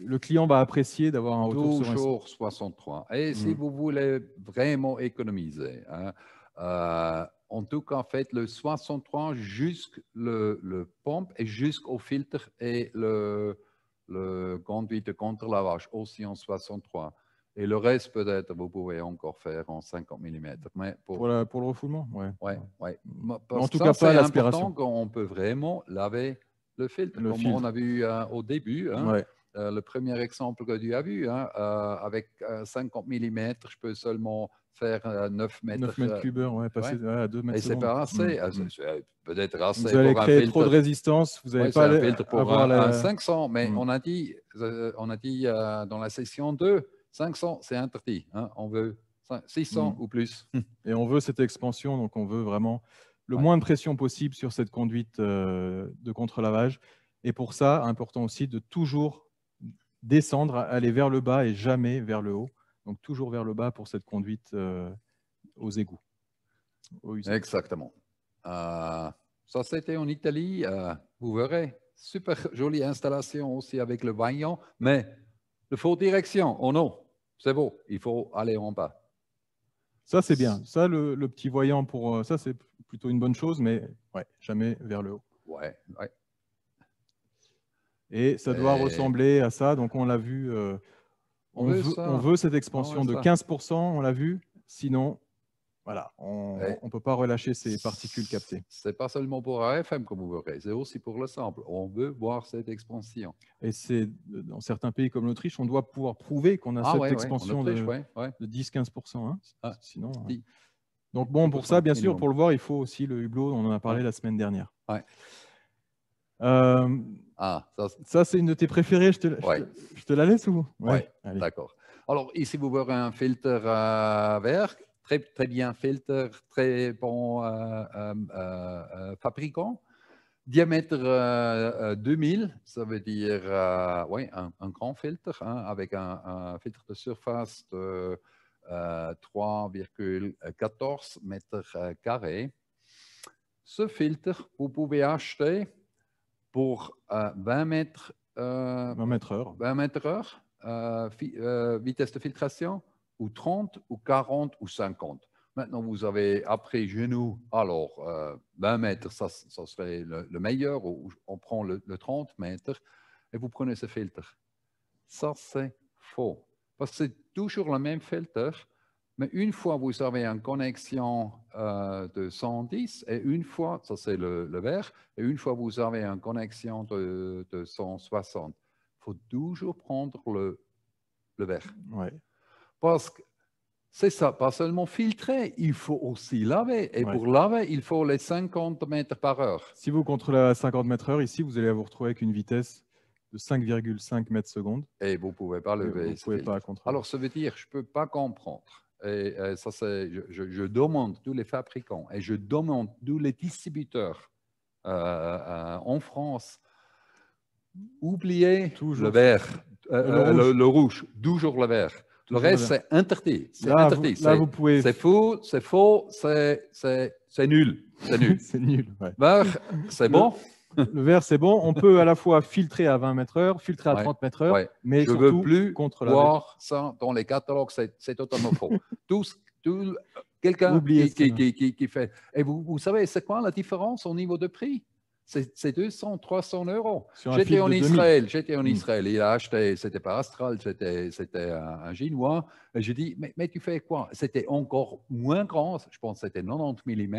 le client va apprécier d'avoir un retour 63. Et mm. si vous voulez vraiment économiser, hein, euh, en tout cas, faites le 63 jusqu'au le, pompe et jusqu'au filtre et le, conduit conduite de contre-lavage, aussi en 63. Et le reste, peut-être, vous pouvez encore faire en 50 mm. Mais pour... Pour, le refoulement, Oui, ouais, ouais. en tout cas, pas l'aspiration. On peut vraiment laver le filtre, comme on a vu euh, au début. Hein. Euh, le premier exemple que tu as vu, hein, euh, avec 50 mm, je peux seulement faire 9 mètres, 9 mètres cubes, ouais, passer à 2 mètres. Et ce n'est pas assez. Mm. Peut-être assez. Vous allez créer trop de résistance, vous n'allez pas un filtre pour avoir 500. Mais mm. on a dit, on a dit dans la session 2 500, c'est interdit. Hein. On veut 600 mm. ou plus. Hum. Et on veut cette expansion, donc on veut vraiment le moins de pression possible sur cette conduite euh, de contre-lavage. Et pour ça, important aussi de toujours descendre, aller vers le bas et jamais vers le haut. Donc toujours vers le bas pour cette conduite euh, aux égouts. Exactement. Euh, ça, c'était en Italie. vous verrez, super jolie installation aussi avec le vaillant, mais le faux direction, oh non c'est beau, il faut aller en bas. Ça, c'est bien. Ça, le, petit voyant pour euh, ça, c'est plutôt une bonne chose, mais jamais vers le haut. Ouais, Et ça doit ressembler à ça. Donc, on l'a vu. Euh, on, veut, cette expansion de 15%, on l'a vu. Sinon, voilà, on ne peut pas relâcher ces particules captées. C'est pas seulement pour AFM, comme vous verrez, c'est aussi pour le sample. On veut voir cette expansion. Et c'est dans certains pays comme l'Autriche, on doit pouvoir prouver qu'on a ah cette expansion de, 10-15%. Hein. Ah, sinon. Hein. Donc bon, pour ça, bien sûr, pour le voir, il faut aussi le hublot, on en a parlé la semaine dernière. Euh, ah, ça, c'est une de tes préférées, je te, je te, la laisse ou Oui, d'accord. Alors ici, vous verrez un filtre euh, vert très, très bien filtre, très bon euh, euh, euh, fabricant. Diamètre 2000, ça veut dire ouais, un, grand filtre hein, avec un, filtre de surface de 3,14 mètres carrés. Ce filtre, vous pouvez acheter pour 20 mètres, heure, vitesse de filtration ou 30 ou 40 ou 50. Maintenant, vous avez après genou, alors 20 euh, mètres, ça, ça serait le, meilleur, ou on prend le, 30 mètres, et vous prenez ce filtre. Ça, c'est faux. Parce que c'est toujours le même filtre, mais une fois vous avez une connexion euh, de 110, et une fois, ça c'est le, vert, et une fois vous avez une connexion de, 160, il faut toujours prendre le, le vert. Parce que c'est ça, pas seulement filtrer, il faut aussi laver. Et pour laver, il faut les 50 mètres par heure. Si vous contrôlez à 50 mètres heure, ici, vous allez vous retrouver avec une vitesse de 5,5 mètres seconde. Et vous ne pouvez pas lever. Vous pouvez pas contrôler. Alors, ça veut dire, je ne peux pas comprendre. Et, euh, ça, c'est, je, je, à demande tous les fabricants et je demande tous les distributeurs euh, euh, en France, oubliez le vert, le rouge, toujours le vert le reste, c'est interdit. C'est pouvez... C'est faux, c'est faux, c'est, c'est, nul. C'est nul. c'est nul. c'est bon. Le vert, c'est bon. On peut à la fois filtrer à 20 mètres heure, filtrer à 30 mètres heure, mais je ne veux plus contre voir ça dans les catalogues. C'est totalement faux. tout, tout quelqu'un qui, qui, qui, qui, fait. Et vous, vous savez, c'est quoi la différence au niveau de prix c'est 200, 300 euros. J'étais en Israël, j'étais en hmm. Israël. Il a acheté, c'était pas Astral, c'était un, un Ginois. J'ai dit, mais, tu fais quoi C'était encore moins grand, je pense que c'était 90 mm.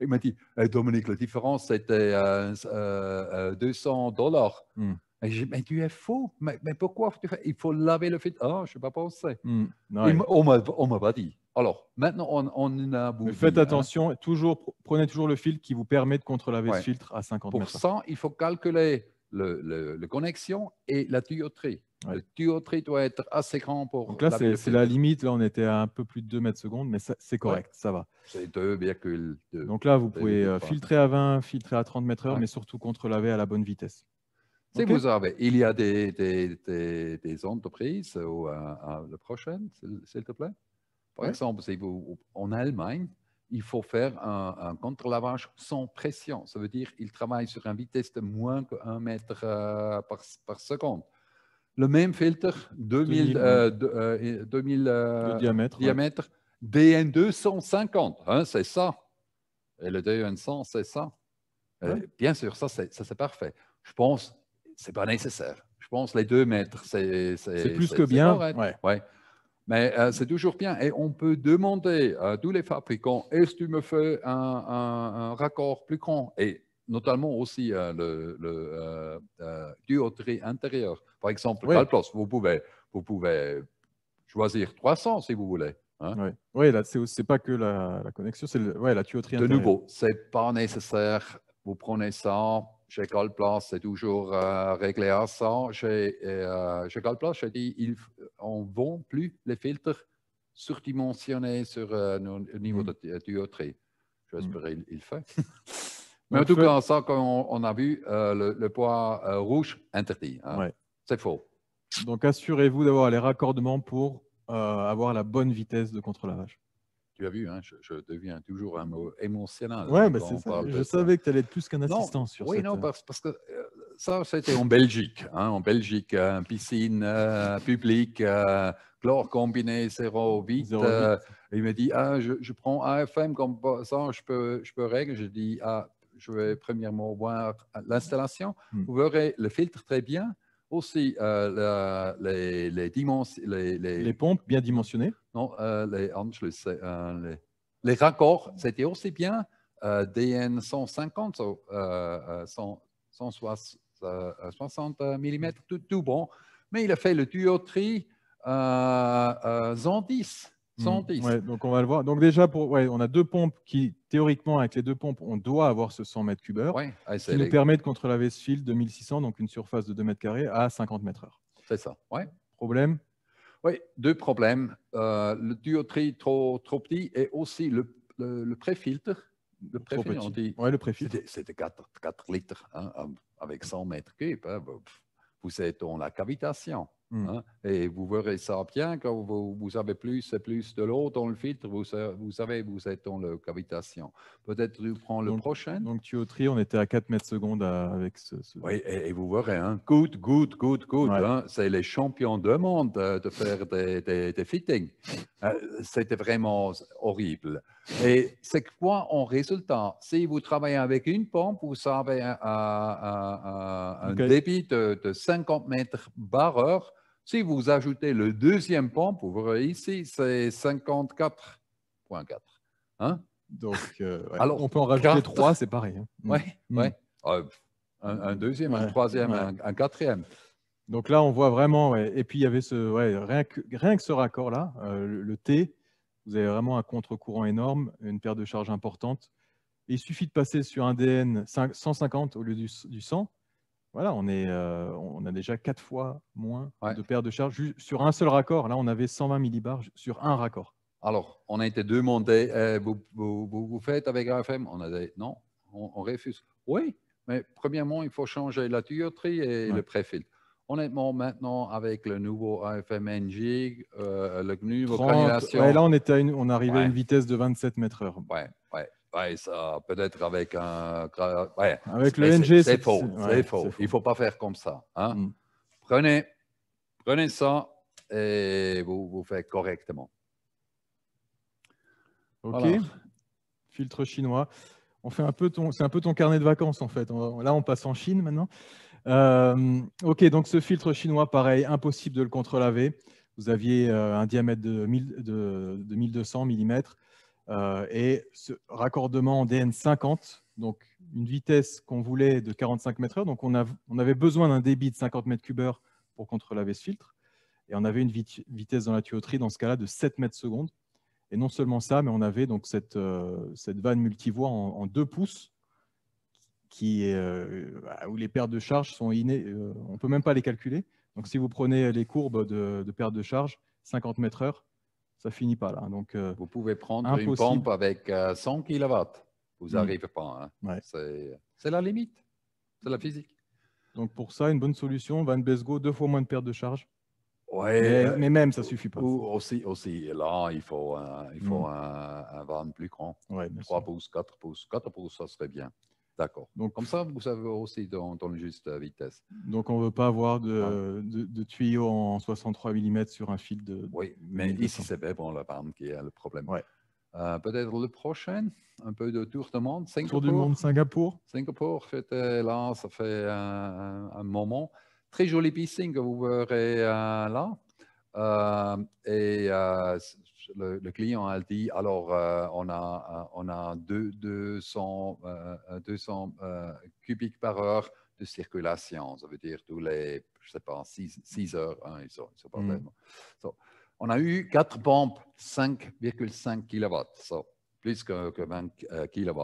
Il m'a dit, eh, Dominique, la différence, c'était 200 euh, euh, euh, dollars. Hmm. Mais, mais tu es faux. Mais, mais pourquoi Il faut laver le filtre. Ah, je ne sais pas penser. Hmm, on ne m'a pas dit. Alors, maintenant, on, on a Faites hein. attention, toujours, prenez toujours le filtre qui vous permet de contre-laver ce filtre à 50 Pour il faut calculer le, le, connexion et la tuyauterie. La tuyauterie doit être assez grand pour. Donc là, c'est la limite. Là, on était à un peu plus de 2 mètres secondes, mais c'est correct, ça va. C'est 2,2. Donc là, vous pouvez euh, filtrer à 20, filtrer à 30 mètres heure, mais surtout contre-laver à la bonne vitesse vous avez, il y a des, des, entreprises ou à euh, euh, le prochain, s'il te plaît. Par exemple, si vous, en Allemagne, il faut faire un, contre-lavage sans pression. Ça veut dire qu'il travaille sur une vitesse de moins que 1 mètre euh, par, par, seconde. Le même filtre, 2000, 2000, diamètre, dn 250 hein, c'est ça. Et le DN100, c'est ça. bien sûr, ça, c'est parfait. Je pense c'est pas nécessaire. Je pense les deux mètres, c'est plus que bien. Ouais. Mais euh, c'est toujours bien. Et on peut demander à tous les fabricants est-ce que tu me fais un, raccord plus grand Et notamment aussi euh, le, tuyauterie euh, intérieure. Par exemple, vous pouvez, vous pouvez choisir 300 si vous voulez. Hein? Oui, oui là, c'est pas que la, la connexion, c'est ouais, la tuyauterie intérieure. De nouveau, c'est pas nécessaire. Vous prenez ça chez Goldblatt, c'est toujours euh, réglé à 100. Chez, euh, j'ai dit, il, on ne vend plus les filtres surdimensionnés sur le euh, niveau du mm. de tuyauterie. J'espère qu'il mm. fait. Mais en, tout cas, ça, comme on, a vu, euh, le, poids rouge interdit. Hein. C'est faux. Donc, assurez-vous d'avoir les raccordements pour avoir la bonne vitesse de contre-lavage tu as vu, hein, je, deviens toujours un mot émotionnel. Hein, bah, c'est ça. Je savais que tu allais être plus qu'un assistant non, ça. Oui, non, parce, que euh, ça, c'était en Belgique. Hein, en Belgique, euh, piscine euh, publique, chlore combiné 0,8. il me dit, ah, je, prends AFM comme ça, je peux, je peux régler. Je dis, ah, je vais premièrement voir l'installation. Hmm. Vous verrez le filtre très bien aussi euh, les, les, dimensions, les, les, les, pompes bien dimensionnées Non, euh, les, Anschluss, euh, les, raccords, c'était aussi bien DN 150, 100, 160 mm, tout, tout, bon. Mais il a fait le tuyauterie euh, 10 euh, Mm. donc on va le voir. Donc déjà, pour, on a deux pompes qui, théoriquement, avec les deux pompes, on doit avoir ce 100 mètres cubeur, ouais. Ah, qui nous permet de contrôler la de 2600, donc une surface de 2 mètres carrés à 50 mètres heure. C'est ça, ouais. Problème Oui, deux problèmes. Euh, le duotri trop, trop petit et aussi le, le, le pré-filtre. Le pré Ouais, le pré C'était 4, 4, litres hein, avec 100 mètres cubes. Hein. Vous êtes dans la cavitation. Mmh. Hein, et vous verrez ça bien quand vous, vous avez plus et plus de l'eau dans le filtre, vous, savez, vous êtes dans la cavitation. Peut-être tu prends le prochain. Donc tu au tri, on était à 4 mètres secondes avec ce. Oui, et, vous verrez, hein? good, good, good, good. Hein, c'est les champions du monde euh, de faire des, fittings. Euh, c'était vraiment horrible. Et c'est quoi en résultat Si vous travaillez avec une pompe, vous avez un, débit de, de 50 mètres par heure si vous ajoutez le deuxième pont, vous verrez ici, c'est 54.4. Hein? Euh, on peut en rajouter trois, c'est pareil. Hein. Mm. Ah, un, deuxième, un troisième, un, quatrième. Donc là, on voit vraiment, et puis il y avait ce, rien que, ce raccord-là, euh, le, T, vous avez vraiment un contre-courant énorme, une paire de charges importante. il suffit de passer sur un DN 150 au lieu du 100, voilà, on, est, euh, on a déjà quatre fois moins de paires de charges sur un seul raccord. Là, on avait 120 millibars sur un raccord. Alors, on a été demandé, eh, vous, faites avec AFM On a dit non, on, refuse. Oui, mais premièrement, il faut changer la tuyauterie et le le préfil. Honnêtement, maintenant, avec le nouveau AFM euh, le GNU, 30, là, on, était on arrivait à une vitesse de 27 mètres heure. Ouais, ouais ça, peut-être avec un. Avec le NG, c'est faux. Il ne faut pas faire comme ça. Hein. Mm. Prenez, prenez ça et vous, vous faites correctement. OK. Filtre chinois. On fait un peu ton, c'est un peu ton carnet de vacances en fait. là, on passe en Chine maintenant. Euh, ok, donc ce filtre chinois, pareil, impossible de le contre-laver. Vous aviez euh, un diamètre de, de 1200 mm. Euh, et ce raccordement en DN50, donc une vitesse qu'on voulait de 45 mètres heure, donc on, avait besoin d'un débit de 50 mètres cubeurs pour contrôler ce filtre, et on avait une vitesse dans la tuyauterie dans ce cas-là de 7 mètres secondes. Et non seulement ça, mais on avait donc cette, euh, vanne multivoie en, en 2 pouces, qui est, euh, où les pertes de charge sont innées, on ne peut même pas les calculer. Donc si vous prenez les courbes de, de pertes de charge, 50 mètres heure, ça finit pas là. Donc, euh, vous pouvez prendre une pompe avec 100 euh, kW. Vous n'arrivez mm. pas. Hein. C'est la limite. C'est la physique. Donc pour ça, une bonne solution, Van Besgo, deux fois moins de perte de charge. Ouais, mais, même, ça suffit pas. aussi, aussi, là, il faut, il faut mm. un, van plus grand. 3 pouces, 4 pouces. 4 pouces, ça serait bien. D'accord. Donc comme ça, vous savez aussi dans, dans le juste vitesse. Donc on ne veut pas avoir de, ah. de, tuyaux en 63 mm sur un fil de... Oui, mais ici c'est bon la bande qui a le problème. Euh, peut-être le prochain, un peu de tour du monde. Tour du monde, Singapour. Singapour, c'était euh, là, ça fait euh, un, moment. Très joli piscine que vous verrez là. Euh, et le, client a dit, alors euh, on a, euh, on a 200, euh, 200 euh, cubiques par heure de circulation. Ça veut dire tous les, je sais pas, 6 heures. pas mm. on a eu 4 pompes, 5,5 kW, plus que, 20 kW.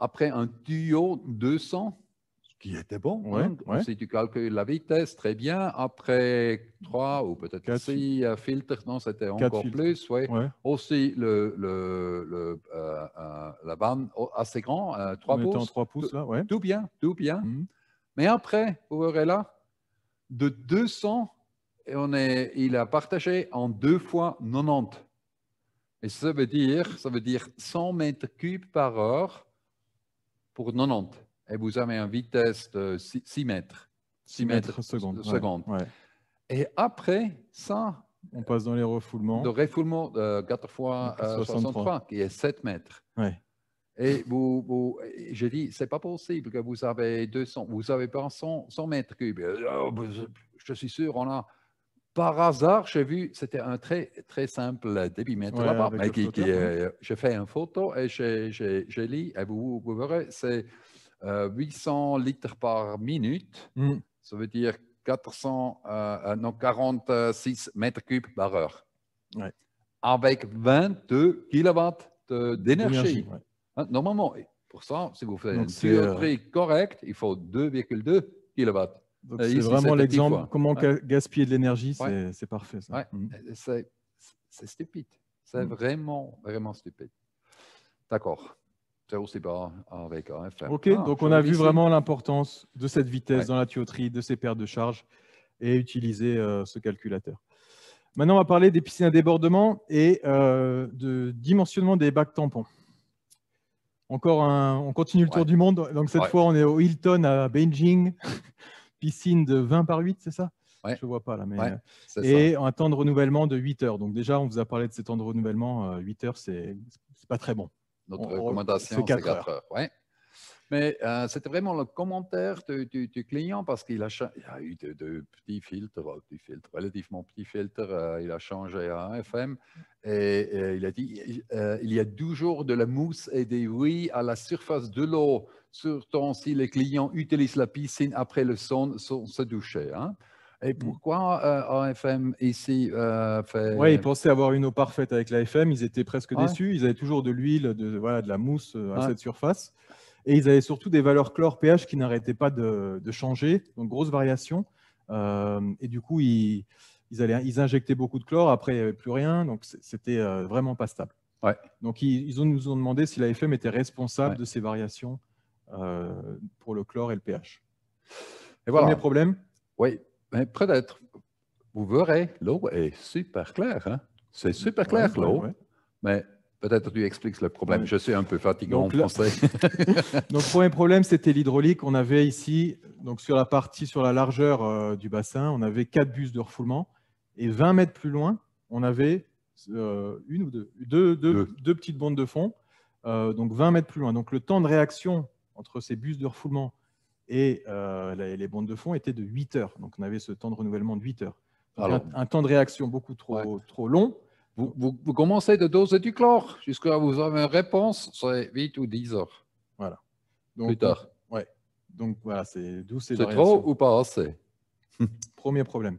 Après un tuyau 200 qui était bon. Hein. Si tu calcules la vitesse, très bien. Après trois ou peut-être six euh, filtres, non, c'était encore plus. Aussi, le, le, euh, euh, la bande assez grand, trois 3 pouces. pouces, tout, bien, tout bien. Mhm. Mais après, vous verrez là, de 200, on est, il a partagé en deux fois 90. Et ça veut dire, ça veut dire 100 mètres cubes par heure pour 90 et vous avez une vitesse de 6, mètres. 6, mètres, secondes. Et après ça, on passe dans les refoulements. Le refoulement de 4 fois 63. Euh, qui est 7 mètres. Et vous, vous je dis, c'est pas possible que vous avez 200, vous avez pas 100, 100 mètres cubes. Je suis sûr, on a. Par hasard, j'ai vu, c'était un très, très simple débitmètre ouais, là-bas. une photo et j'ai lu, et vous, vous verrez, c'est 800 euh, litres par minute. Hmm. Ça veut dire 400, euh, euh, non, 46 mètres cubes par heure. Avec 22 kilowatts d'énergie. Hein, normalement, pour ça, si vous faites un prix correct, il faut 2,2 kilowatts. C'est vraiment l'exemple comment hein? gaspiller de l'énergie, c'est parfait. Hmm. C'est stupide. C'est hmm. vraiment, vraiment stupide. D'accord. OK, ah, donc on a vu vraiment l'importance de cette vitesse dans la tuyauterie, de ces pertes de charge et utiliser euh, ce calculateur. Maintenant, on va parler des piscines à débordement et euh, de dimensionnement des bacs tampons. Encore un, on continue le tour du monde. Donc cette fois, on est au Hilton à Beijing, piscine de 20 par 8, c'est ça Je ne vois pas là. Mais... Euh, et un temps de renouvellement de 8 heures. Donc déjà, on vous a parlé de ces temps de renouvellement. 8 heures, c'est pas très bon. Notre recommandation, c'est 4, heures. Ouais. Mais euh, c'était vraiment le commentaire du, client parce qu'il a, eu de, euh, petits filtres, relativement petits filtres. Euh, il a changé à FM et, il a dit il y a toujours de la mousse et des oui à la surface de l'eau, surtout si les clients utilisent la piscine après le son sans se doucher. Hein. Et mm. pourquoi euh, ici euh, fait... Ouais, ils pensaient avoir une eau parfaite avec fM ils étaient presque déçus, ils avaient toujours de l'huile, de, voilà, de la mousse euh, à cette surface, et ils avaient surtout des valeurs chlore-pH qui n'arrêtaient pas de, changer, donc grosse variation, euh, et du coup, ils, allaient, ils injectaient beaucoup de chlore, après il n'y avait plus rien, donc c'était vraiment pas stable. Ouais. Donc ils, ont, nous ont demandé si fm était responsable de ces variations pour le chlore et le pH. Et voilà. Premier problème, oui peut-être, ben, vous verrez, l'eau est super claire. Hein? C'est super clair, l'eau. Mais peut-être tu expliques le problème. Je suis un peu fatigué en français. donc, pour problème, c'était l'hydraulique. On avait ici, donc sur la partie, sur la largeur euh, du bassin, on avait quatre bus de refoulement. Et 20 mètres plus loin, on avait euh, une ou deux deux, deux, petites bandes de fond. Euh, donc, 20 mètres plus loin. Donc, le temps de réaction entre ces bus de refoulement et euh, les, bandes de fond étaient de 8 heures. Donc on avait ce temps de renouvellement de 8 heures. un, temps de réaction beaucoup trop, trop long. Vous, commencez de doser du chlore jusqu'à vous avez une réponse, c'est 8 ou 10 heures. Voilà. Donc, Plus tard. Ouais. Donc voilà, c'est d'où ces C'est trop ou pas assez Premier problème.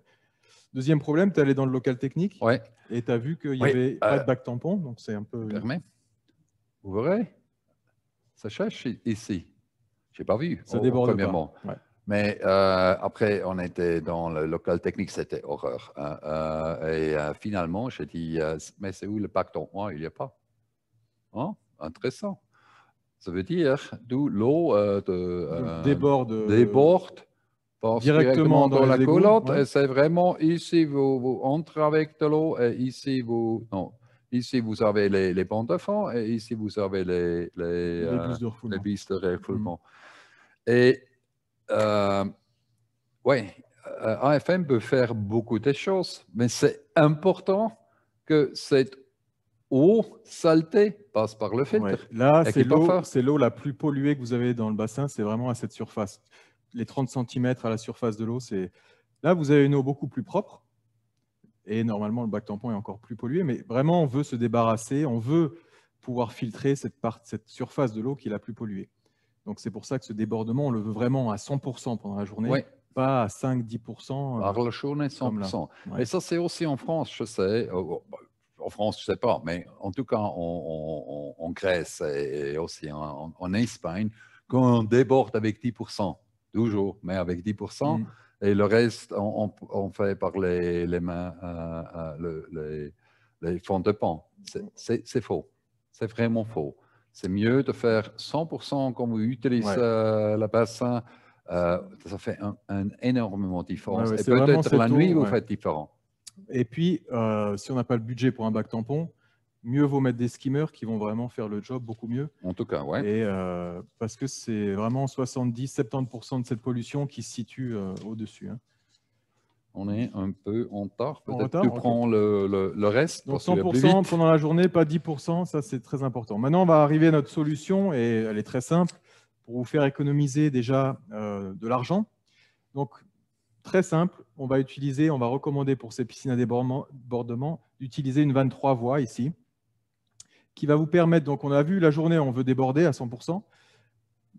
Deuxième problème, tu es allé dans le local technique ouais. et tu as vu qu'il n'y avait euh, pas de bac tampon, donc c'est un peu. fermé. Vous verrez, ça cherche ici pas vu, ça Mais euh, après, on était dans le local technique, c'était horreur. Hein. Euh, et euh, finalement, j'ai dit, mais c'est où le pacton ah, Il n'y a pas. Ah, intéressant. Ça veut dire d'où l'eau déborde, directement dans, la colonne. C'est vraiment ici, vous, vous, entrez avec de l'eau et ici, vous... Non, ici, vous avez les, les bancs de fond et ici, vous avez les, les, les, pistes de refoulement. Et euh, AFM euh, peut faire beaucoup de choses, mais c'est important que cette eau saletée passe par le filtre. Là, c'est l'eau, c'est l'eau la plus polluée que vous avez dans le bassin, c'est vraiment à cette surface. Les 30 cm à la surface de l'eau, c'est... Là, vous avez une eau beaucoup plus propre, et normalement, le bac tampon est encore plus pollué, mais vraiment, on veut se débarrasser, on veut pouvoir filtrer cette, cette surface de l'eau qui est la plus polluée. Donc c'est pour ça que ce débordement, on le veut vraiment à 100% pendant la journée, pas à 5-10%. Euh, par la journée, 100%. Et ça, c'est aussi en France, je sais. Euh, oh, bah, en France, je ne sais pas, mais en tout cas, en, Grèce et aussi en, Espagne, qu'on déborde avec 10%, toujours, mais avec 10%, mm. et le reste, on, fait par les, mains euh, les, les, fonds de pan. C'est faux. C'est vraiment faux c'est mieux de faire 100% quand vous utilisez la bassin. Euh, ça fait un, énormément de différence. Et peut-être la nuit, vous faites différent. Et puis, euh, si on n'a pas le budget pour un bac tampon, mieux vaut mettre des skimmers qui vont vraiment faire le job beaucoup mieux. En tout cas, ouais. Et, euh, parce que c'est vraiment 70-70% de cette pollution qui se situe au-dessus. Hein on est un peu en retard. Peut-être tu prends le, reste. 100% pendant la journée, pas 10%, ça c'est très important. Maintenant, on va arriver à notre solution et elle est très simple pour vous faire économiser déjà euh, de l'argent. Donc très simple, on va utiliser, on va recommander pour ces piscines à débordement d'utiliser une 23 voies ici qui va vous permettre, donc on a vu la journée, on veut déborder à 100%.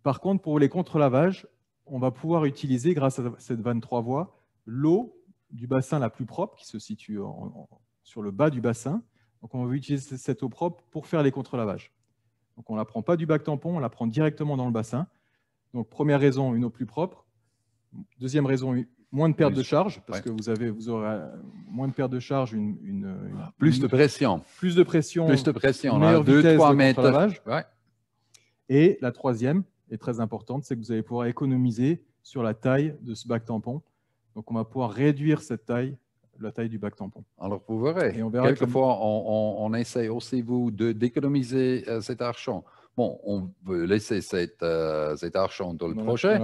Par contre, pour les contre-lavages, on va pouvoir utiliser grâce à cette 23 voies l'eau du bassin la plus propre, qui se situe sur le bas du bassin. Donc on veut utiliser cette eau propre pour faire les lavages Donc on ne la prend pas du bac tampon, on la prend directement dans le bassin. Donc première raison, une eau plus propre. Deuxième raison, moins de perte de charge, parce que vous, avez, vous aurez euh, moins de perte de charge, une, une, ah, plus de pression. Plus de pression. Plus de pression. 2-3 hein. mètres. Et la troisième, est très importante, c'est que vous allez pouvoir économiser sur la taille de ce bac tampon donc, on va pouvoir réduire cette taille, la taille du bac tampon. Alors, vous verrez. Et on verra Quelquefois, on, essaie aussi, vous, d'économiser euh, cet argent. Bon, on veut laisser cet euh, argent dans le projet.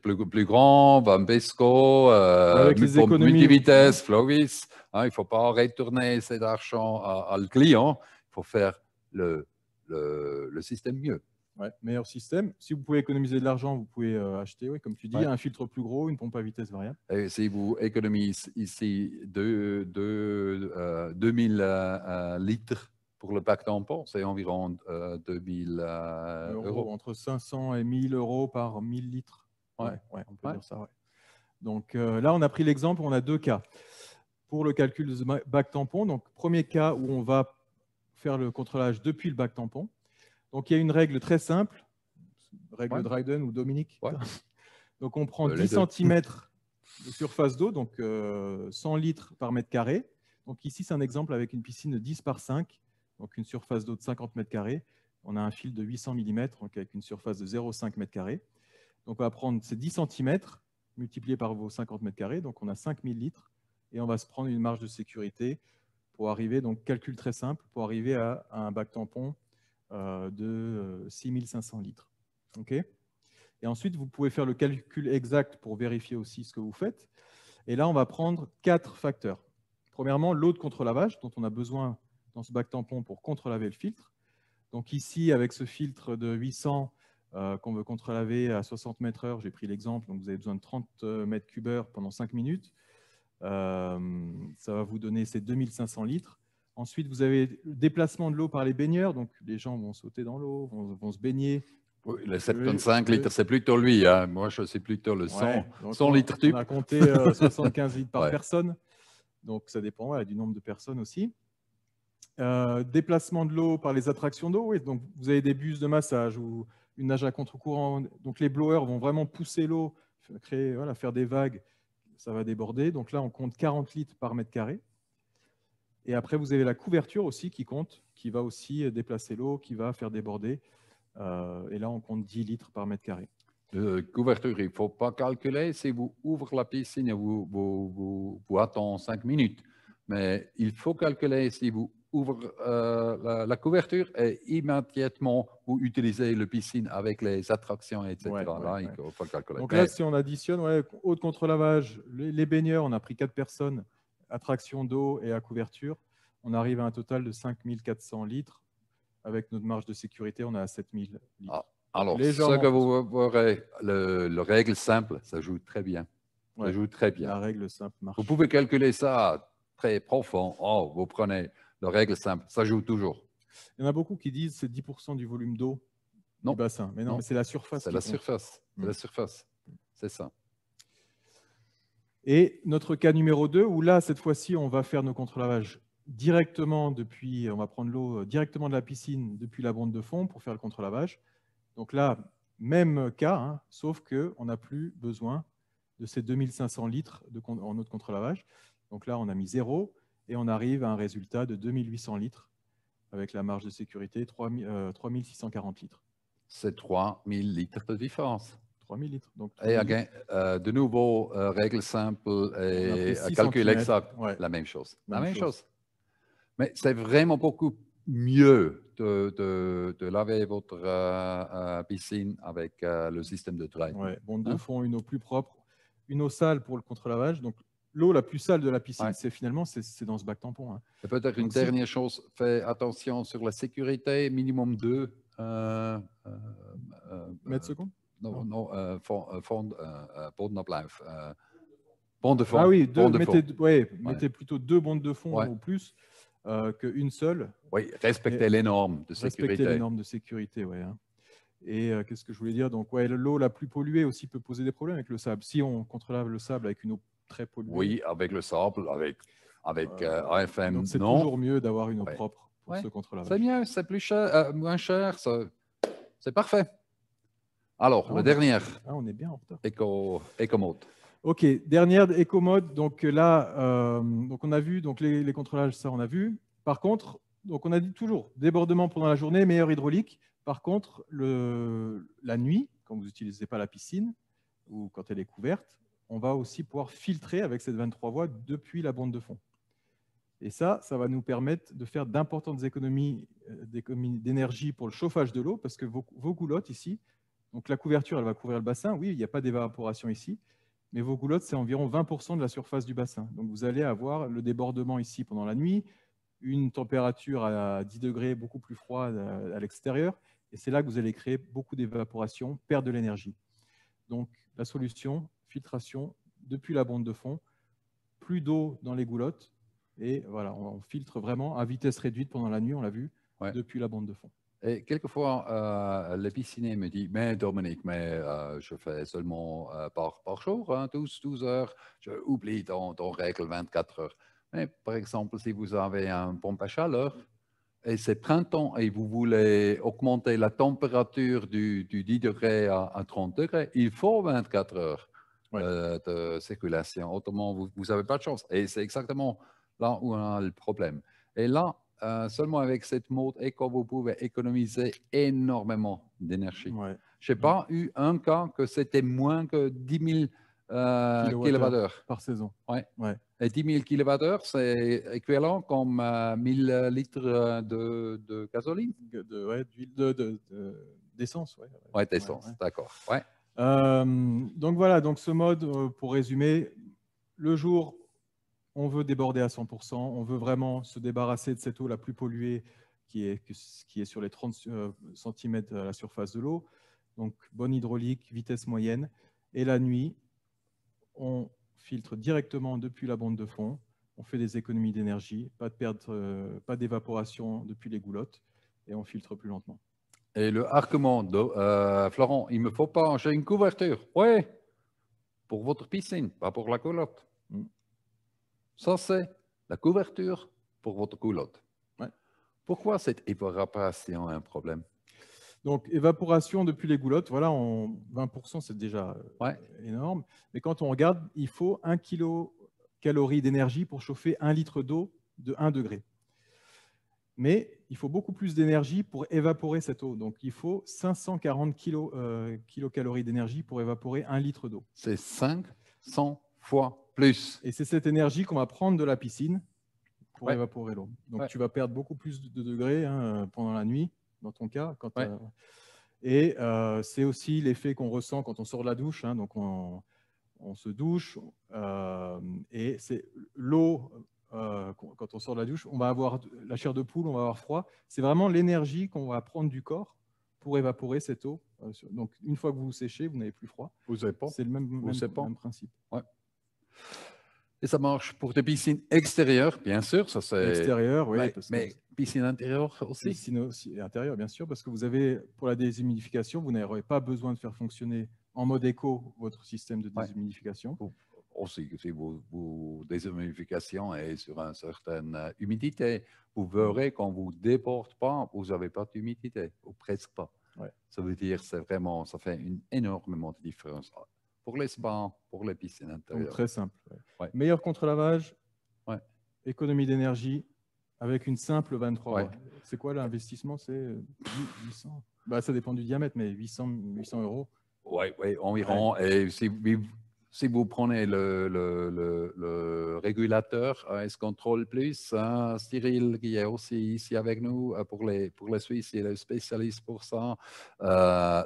plus, plus, grand, Vambesco, euh, multivitesse, Floris. Hein, il ne faut pas retourner cet argent à, le client. Il faut faire le système mieux meilleur système. Si vous pouvez économiser de l'argent, vous pouvez euh, acheter, oui, comme tu dis, un filtre plus gros, une pompe à vitesse variable. Et si vous économisez ici 2, 2000 euh, euh, litres pour le bac tampon, c'est environ 2000 euros. Entre 500 et 1000 euros par 1000 litres. Ouais, ouais on peut dire ça. Donc là, on a pris l'exemple, on a deux cas. Pour le calcul de bac tampon, donc premier cas où on va faire le contrôlage depuis le bac tampon, donc il y a une règle très simple, règle Dryden ou Dominique. Donc on prend 10 euh, cm de surface d'eau, donc 100 euh, litres par mètre carré. Donc ici, c'est un exemple avec une piscine de 10 par 5, donc une surface d'eau de 50 mètres carrés. On a un fil de 800 mm, donc avec une surface de 0,5 mètres carrés. Donc on va prendre ces 10 cm multipliés par vos 50 mètres carrés, donc on a 5000 litres, et on va se prendre une marge de sécurité pour arriver, donc calcul très simple, pour arriver à un bac tampon euh, de 6500 euh, litres. et ensuite, vous pouvez faire le calcul exact pour vérifier aussi ce que vous faites. Et là, on va prendre quatre facteurs. Premièrement, l'eau de contre-lavage, dont on a besoin dans ce bac tampon pour contre-laver le filtre. Donc ici, avec ce filtre de 800 euh, qu'on veut contre-laver à 60 mètres heure, j'ai pris l'exemple, vous avez besoin de 30 mètres heure pendant 5 minutes. ça va vous donner ces 2500 litres. Ensuite, vous avez le déplacement de l'eau par les baigneurs, donc les gens vont sauter dans l'eau, vont, se baigner. Oui, le 75 litres, c'est plutôt lui. Hein. Moi, je sais plutôt le 100, 100 litres On a compté 75 euh, litres par personne. Donc, ça dépend du nombre de personnes aussi. Euh, déplacement de l'eau par les attractions d'eau. Oui. Donc, vous avez des bus de massage ou une nage à contre-courant. Donc, les blowers vont vraiment pousser l'eau, créer, voilà, faire des vagues. Ça va déborder. Donc là, on compte 40 litres par mètre carré. Et après, vous avez la couverture aussi qui compte, qui va aussi déplacer l'eau, qui va faire déborder. Euh, et là, on compte 10 litres par mètre carré. de euh, couverture, il ne faut pas calculer. Si vous ouvrez la piscine, vous, vous, vous, attendez 5 minutes. Mais il faut calculer si vous ouvrez euh, la, couverture et immédiatement vous utilisez la piscine avec les attractions, etc. là, faut calculer. Donc là, si on additionne, haute contre lavage, les, les baigneurs, on a pris 4 personnes attraction d'eau et à couverture, on arrive à un total de 5400 litres. Avec notre marge de sécurité, on a à 7000 litres. Ah, alors, Légèrement... ce que vous verrez, le, règle simple, ça joue très bien. ça joue très bien. La règle simple Vous pouvez calculer ça très profond. Oh, vous prenez la règle simple, ça joue toujours. Il y en a beaucoup qui disent c'est 10% du volume d'eau non. du bassin. Mais non, c'est la surface. C'est la, la surface. C'est la mm. surface. C'est ça. Et notre cas numéro 2, où là, cette fois-ci, on va faire nos contre-lavages directement depuis, on va prendre l'eau euh, directement de la piscine depuis la bande de fond pour faire le contre-lavage. Donc là, même cas, hein, sauf qu'on n'a plus besoin de ces 2500 litres de, en eau de contre-lavage. Donc là, on a mis zéro et on arrive à un résultat de 2800 litres avec la marge de sécurité 3, 3640 euh, litres. C'est 3000 litres de différence litres. Donc, 3 et again, litres. Euh, de nouveau, règles euh, règle simple et calcul exact, la même chose. la même chose. Mais c'est vraiment beaucoup mieux de, de, laver votre euh, euh, piscine avec le système de dry. Oui. Bon, deux hein? fond une eau plus propre, une eau sale pour le contre-lavage. Donc, l'eau la plus sale de la piscine, c'est finalement c'est dans ce bac tampon. Hein. Et peut-être une dernière chose, fais attention sur la sécurité, minimum deux mètres secondes non, oh. non eh, eh, eh, ah fond, fond, euh, bodemopluif. Euh, de fond. Ah oui, deux, mettez, plutôt deux bandes de fond ou plus euh, qu'une seule. Oui, respectez les normes de sécurité. Respectez les normes de sécurité, oui. Et euh, qu'est-ce que je voulais dire Donc, ouais, l'eau la plus polluée aussi peut poser des problèmes avec le sable. Si on contrôle le sable avec une eau très polluée. Oui, avec le sable, avec, avec euh, AFM, donc C'est toujours mieux d'avoir une eau propre pour ce contrôle. C'est mieux, c'est plus cher, moins cher, c'est parfait. Alors, ah, la dernière. Ah, on est bien en retard. Éco, écomode. Ok, dernière écomode. Donc là, euh, donc on a vu donc les, contrôlages, ça on a vu. Par contre, donc on a dit toujours débordement pendant la journée, meilleure hydraulique. Par contre, la nuit, quand vous n'utilisez pas la piscine ou quand elle est couverte, on va aussi pouvoir filtrer avec cette 23 voies depuis la bande de fond. Et ça, ça va nous permettre de faire d'importantes économies euh, d'énergie pour le chauffage de l'eau, parce que vos, goulottes ici, donc la couverture, elle va couvrir le bassin. Oui, il n'y a pas d'évaporation ici, mais vos goulottes, c'est environ 20% de la surface du bassin. Donc vous allez avoir le débordement ici pendant la nuit, une température à 10 degrés beaucoup plus froide à l'extérieur, et c'est là que vous allez créer beaucoup d'évaporation, perdre de l'énergie. Donc la solution, filtration depuis la bande de fond, plus d'eau dans les goulottes, et voilà, on, filtre vraiment à vitesse réduite pendant la nuit, on l'a vu, depuis la bande de fond. Et quelquefois, euh, le piscinier me dit, mais Dominique, mais euh, je fais seulement euh, par, par jour, 12, hein, heures, je oublie ton, règle 24 heures. Mais par exemple, si vous avez un pompe à chaleur et c'est printemps et vous voulez augmenter la température du, 10 degrés à, 30 degrés, il faut 24 heures euh, de circulation. Autrement, vous n'avez pas de chance. Et c'est exactement là où on a le problème. Et là, euh, seulement avec cette mode quand vous pouvez économiser énormément d'énergie. Ouais. Je n'ai pas eu un cas que c'était moins que 10 000 kWh. Par saison. Ouais. Et 10 000 kWh, c'est équivalent comme 1 euh, 1000 euh, litres de, de gasoline. De, d'huile de, d'essence. De, ouais, d'essence, d'accord. Ouais. donc voilà, donc ce mode, pour résumer, le jour on veut déborder à 100%, on veut vraiment se débarrasser de cette eau la plus polluée qui est, qui est sur les 30 euh, cm à la surface de l'eau. Donc, bonne hydraulique, vitesse moyenne. Et la nuit, on filtre directement depuis la bande de fond. On fait des économies d'énergie, pas de perte, euh, pas d'évaporation depuis les goulottes et on filtre plus lentement. Et le harcement euh, Florent, il me faut pas, j'ai une couverture. Oui, pour votre piscine, pas pour la goulotte. Mm. Ça, c'est la couverture pour votre goulotte. Pourquoi cette évaporation est un problème donc, évaporation depuis les goulottes, voilà, en 20%, c'est déjà euh, énorme. Mais quand on regarde, il faut 1 kcal d'énergie pour chauffer 1 litre d'eau de 1 degré. Mais il faut beaucoup plus d'énergie pour évaporer cette eau. Donc, il faut 540 kilo, euh, d'énergie pour évaporer 1 litre d'eau. C'est 500 fois plus. Et c'est cette énergie qu'on va prendre de la piscine pour évaporer l'eau. Donc tu vas perdre beaucoup plus de degrés hein, pendant la nuit, dans ton cas. Quand euh, Et euh, c'est aussi l'effet qu'on ressent quand on sort de la douche. Hein. donc on, se douche euh, et c'est l'eau. quand on sort de la douche, on va avoir la chair de poule, on va avoir froid. C'est vraiment l'énergie qu'on va prendre du corps pour évaporer cette eau. Donc, une fois que vous vous séchez, vous n'avez plus froid. Vous n'avez pas. C'est le même, principe. Ouais. Et ça marche pour des piscines extérieures, bien sûr. Ça c'est extérieur, oui. Mais, mais piscine intérieure aussi. Piscine aussi intérieure, bien sûr, parce que vous avez pour la déshumidification, vous n'aurez pas besoin de faire fonctionner en mode éco votre système de déshumidification. Aussi, si vous, vous déshumidification est sur une certaine euh, humidité, vous verrez mm. qu'on vous déporte pas, vous n'avez pas d'humidité, ou presque pas. Ça veut dire, c'est vraiment, ça fait une, énormément de différence pour les spas, pour les piscines intérieures. très simple. Meilleur contre-lavage, ouais. économie d'énergie, avec une simple 23. C'est quoi l'investissement C'est 800 euh, bah, Ça dépend du diamètre, mais 800, 800 euros. Oui, ouais, environ. Et si vous prenez le, le, le, régulateur hein, S Control Plus, hein, Cyril qui est aussi ici avec nous euh, pour les, pour les Suisses, il est spécialiste pour ça. Euh,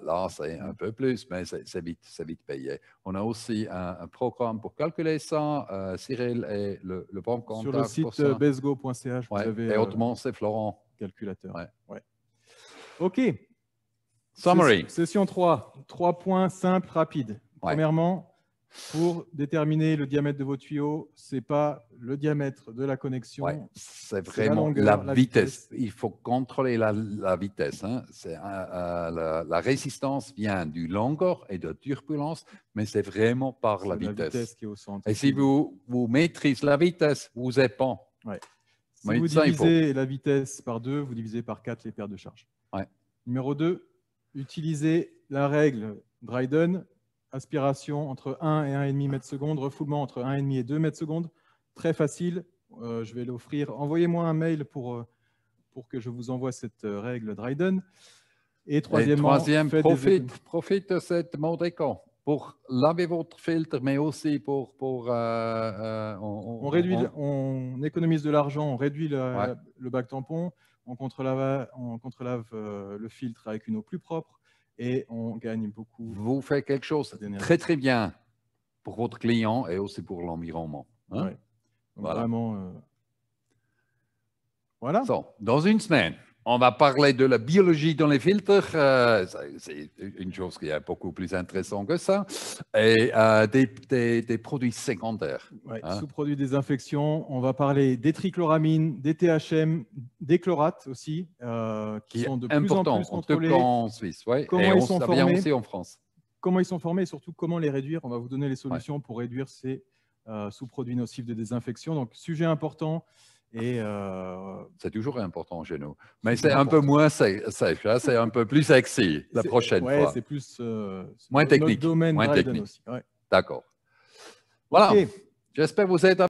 là, c'est un peu plus, mais c'est vite, vite payé. On a aussi un, programme pour calculer ça. Euh, Cyril est le, bon contact. Sur le site besgo.ch, Et autrement, c'est Florent. Calculateur. Ouais. OK. Summary. Session 3. Trois points simples, rapides. Premièrement, pour déterminer le diamètre de vos tuyaux, c'est pas le diamètre de la connexion. c'est vraiment la, la, vitesse. Il faut contrôler la, vitesse. Hein. la, résistance vient du longueur et de la turbulence, mais c'est vraiment par la vitesse. qui au centre. Et si vous, vous maîtrisez la vitesse, vous êtes bon. Si vous divisez la vitesse par deux, vous divisez par quatre les pertes de charge. Numéro 2, utilisez la règle Dryden aspiration entre 1 et 1,5 mètre seconde, refoulement entre 1,5 et 2 mètres seconde. Très facile, euh, je vais l'offrir. Envoyez-moi un mail pour, euh, pour que je vous envoie cette euh, règle Dryden. Et troisièmement, troisième, profite, de cette modécon pour laver votre filtre, mais aussi pour... on, économise de l'argent, on réduit le bac tampon, on contre-lave le filtre avec une eau plus propre, et on gagne beaucoup. Vous faites quelque chose très très bien pour votre client et aussi pour l'environnement. Hein? voilà. Vraiment. Euh, voilà. dans une semaine on va parler de la biologie dans les filtres. Euh, c'est une chose qui est beaucoup plus intéressante que ça. Et euh, des, produits secondaires. Hein. Sous-produits des infections, on va parler des trichloramines, des THM, des chlorates aussi, euh, qui, sont de plus en plus contrôlés. en Suisse, Comment ils on sont formés, en France. Comment ils sont formés et surtout comment les réduire. On va vous donner les solutions pour réduire ces sous-produits nocifs de désinfection. Donc, sujet important. Et euh, C'est toujours important chez nous. Mais c'est un peu moins sèche, hein. c'est un peu plus sexy la prochaine fois. c'est plus. Euh, moins technique. moins technique. Ouais. D'accord. Voilà. J'espère que vous êtes.